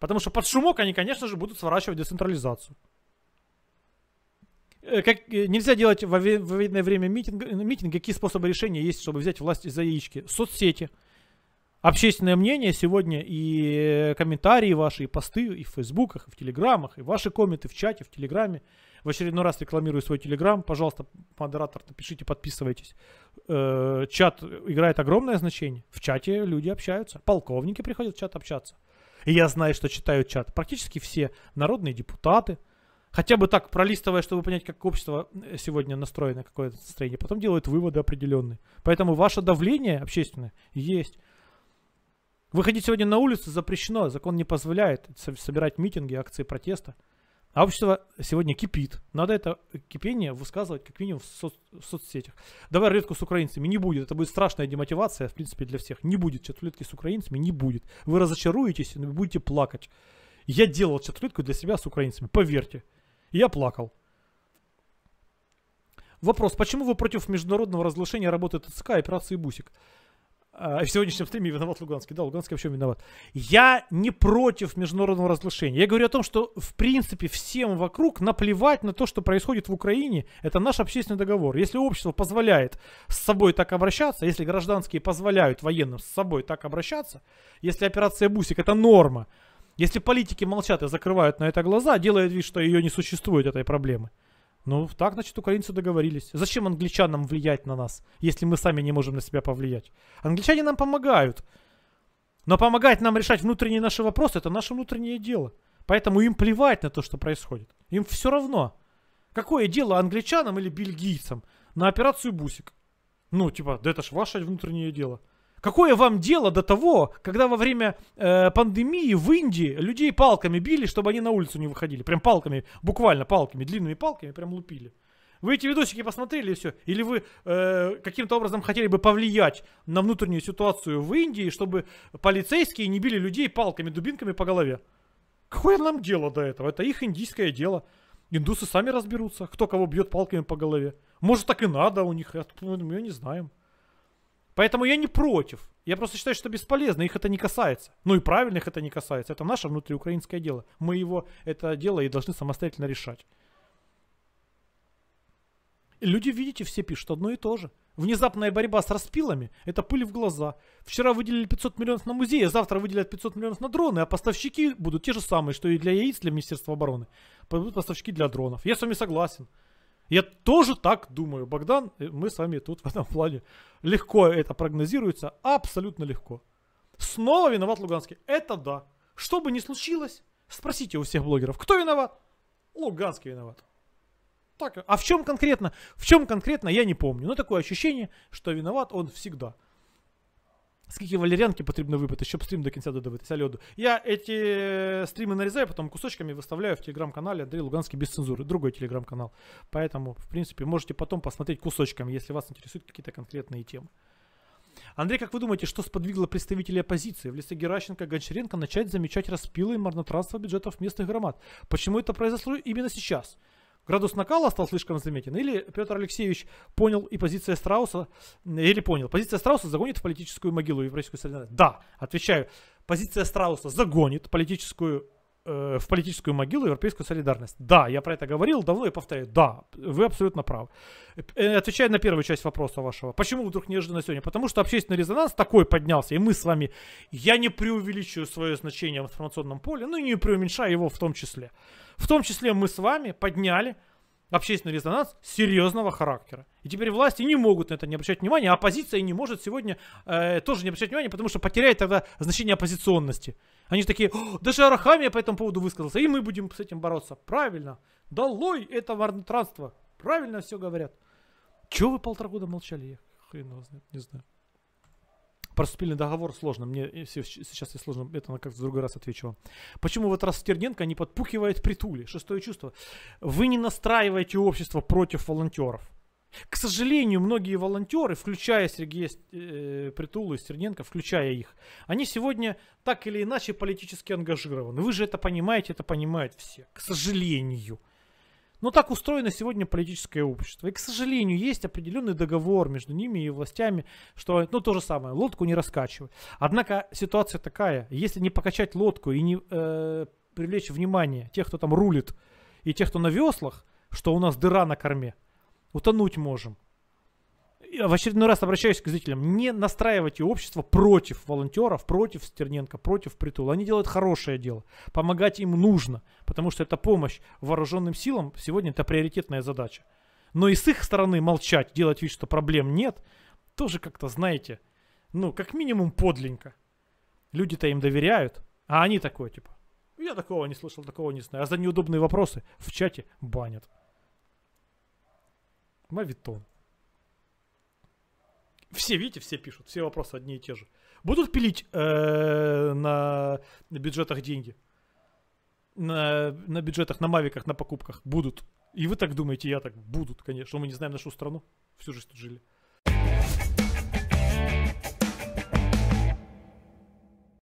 Потому что под шумок они, конечно же, будут сворачивать децентрализацию. Э, как, э, нельзя делать во вредное время митинг? Э, митинга. Какие способы решения есть, чтобы взять власть из-за яички? Соцсети. Общественное мнение сегодня и комментарии ваши, и посты, и в фейсбуках, и в телеграмах, и ваши комменты в чате, в телеграме. В очередной раз рекламирую свой Телеграм. Пожалуйста, модератор, напишите, подписывайтесь. Э, чат играет огромное значение. В чате люди общаются. Полковники приходят в чат общаться. И я знаю, что читают чат практически все народные депутаты. Хотя бы так пролистывая, чтобы понять, как общество э, сегодня настроено, какое настроение. Потом делают выводы определенные. Поэтому ваше давление общественное есть. Выходить сегодня на улицу запрещено, закон не позволяет собирать митинги, акции протеста. А общество сегодня кипит. Надо это кипение высказывать как минимум в, соц, в соцсетях. Давай рулетку с украинцами не будет. Это будет страшная демотивация, в принципе, для всех. Не будет чат-рулетки с украинцами, не будет. Вы разочаруетесь, вы будете плакать. Я делал чат-рулетку для себя с украинцами, поверьте. Я плакал. Вопрос, почему вы против международного разглашения работы ТЦК и операции «Бусик»? А, в сегодняшнем стриме виноват Луганский. Да, Луганский вообще виноват. Я не против международного разглашения. Я говорю о том, что в принципе всем вокруг наплевать на то, что происходит в Украине. Это наш общественный договор. Если общество позволяет с собой так обращаться, если гражданские позволяют военным с собой так обращаться, если операция «Бусик» — это норма, если политики молчат и закрывают на это глаза, делают вид, что ее не существует, этой проблемы – ну, так, значит, украинцы договорились. Зачем англичанам влиять на нас, если мы сами не можем на себя повлиять? Англичане нам помогают. Но помогать нам решать внутренние наши вопросы – это наше внутреннее дело. Поэтому им плевать на то, что происходит. Им все равно. Какое дело англичанам или бельгийцам на операцию «Бусик»? Ну, типа, да это ж ваше внутреннее дело. Какое вам дело до того, когда во время э, пандемии в Индии людей палками били, чтобы они на улицу не выходили? Прям палками, буквально палками, длинными палками прям лупили. Вы эти видосики посмотрели и все? Или вы э, каким-то образом хотели бы повлиять на внутреннюю ситуацию в Индии, чтобы полицейские не били людей палками, дубинками по голове? Какое нам дело до этого? Это их индийское дело. Индусы сами разберутся, кто кого бьет палками по голове. Может так и надо у них, я ну, не знаю. Поэтому я не против. Я просто считаю, что бесполезно, их это не касается. Ну и правильных это не касается. Это наше внутриукраинское дело. Мы его, это дело, и должны самостоятельно решать. люди, видите, все пишут одно и то же. Внезапная борьба с распилами – это пыль в глаза. Вчера выделили 500 миллионов на музеи, а завтра выделят 500 миллионов на дроны, а поставщики будут те же самые, что и для яиц, для Министерства обороны. Будут поставщики для дронов. Я с вами согласен. Я тоже так думаю, Богдан, э, мы с вами тут в этом плане легко это прогнозируется, абсолютно легко. Снова виноват Луганский. Это да. Что бы ни случилось, спросите у всех блогеров, кто виноват? Луганский виноват. Так, а в чем конкретно? В чем конкретно, я не помню. Но такое ощущение, что виноват он всегда. Скільки валеріанки потрібно випити, щоб стрім до кінця додивитися льоду. Я ці э, стріми нарізаю, потім кусочками виставляю в телеграм-каналі Андрій Луганський без цензури, другой телеграм-канал. Поэтому, в принципе, можете потом посмотреть кусочками, если вас интересуют какие-то конкретные темы. Андрей, как вы думаете, что сподвигло представителей оппозиции в лице Геращенко Гончаренко начать замечать распилы и марнотратство бюджетов местных громад? Почему это произошло именно сейчас? Градус накала стал слишком заметен, или Петр Алексеевич понял и позиция Страуса, или понял, позиция Страуса загонит в политическую могилу Европейскую солидарность. Да, отвечаю, позиция Страуса загонит политическую Э, в политическую могилу европейскую солидарность. Да, я про это говорил давно и повторяю. Да, вы абсолютно правы. Э, отвечая на первую часть вопроса вашего. Почему вдруг неожиданно сегодня? Потому что общественный резонанс такой поднялся, и мы с вами, я не преувеличиваю свое значение в информационном поле, ну и не преуменьшаю его в том числе. В том числе мы с вами подняли общественный резонанс серьезного характера. И теперь власти не могут на это не обращать внимания, а оппозиция не может сегодня э, тоже не обращать внимания, потому что потеряет тогда значение оппозиционности. Они же такие, даже Арахамия по этому поводу высказался, и мы будем с этим бороться. Правильно. Долой это марнотратство. Правильно все говорят. Чего вы полтора года молчали? Я хрен его знает, не знаю. Про вступительный договор сложно. Мне сейчас я сложно, это как-то в другой раз отвечу вам. Почему вот раз Стерненко не подпукивает притули? Шестое чувство. Вы не настраиваете общество против волонтеров. К сожалению, многие волонтеры, включая Сергея э, Притулу и Стерненко, включая их, они сегодня так или иначе политически ангажированы. Вы же это понимаете, это понимают все. К сожалению. Но ну, так устроено сегодня политическое общество. И, к сожалению, есть определенный договор между ними и властями, что, ну, то же самое, лодку не раскачивай. Однако ситуация такая, если не покачать лодку и не э, привлечь внимание тех, кто там рулит, и тех, кто на веслах, что у нас дыра на корме, утонуть можем в очередной раз обращаюсь к зрителям, не настраивайте общество против волонтеров, против Стерненко, против Притула. Они делают хорошее дело. Помогать им нужно, потому что это помощь вооруженным силам. Сегодня это приоритетная задача. Но и с их стороны молчать, делать вид, что проблем нет, тоже как-то, знаете, ну, как минимум подлинненько. Люди-то им доверяют, а они такое, типа, я такого не слышал, такого не знаю. А за неудобные вопросы в чате банят. Мавитон. Все, видите, все пишут, все вопросы одни и те же. Будут пилить э, на, на бюджетах деньги? На, на бюджетах, на мавиках, на покупках? Будут. И вы так думаете, я так. Будут, конечно. Мы не знаем нашу страну. Всю жизнь тут жили.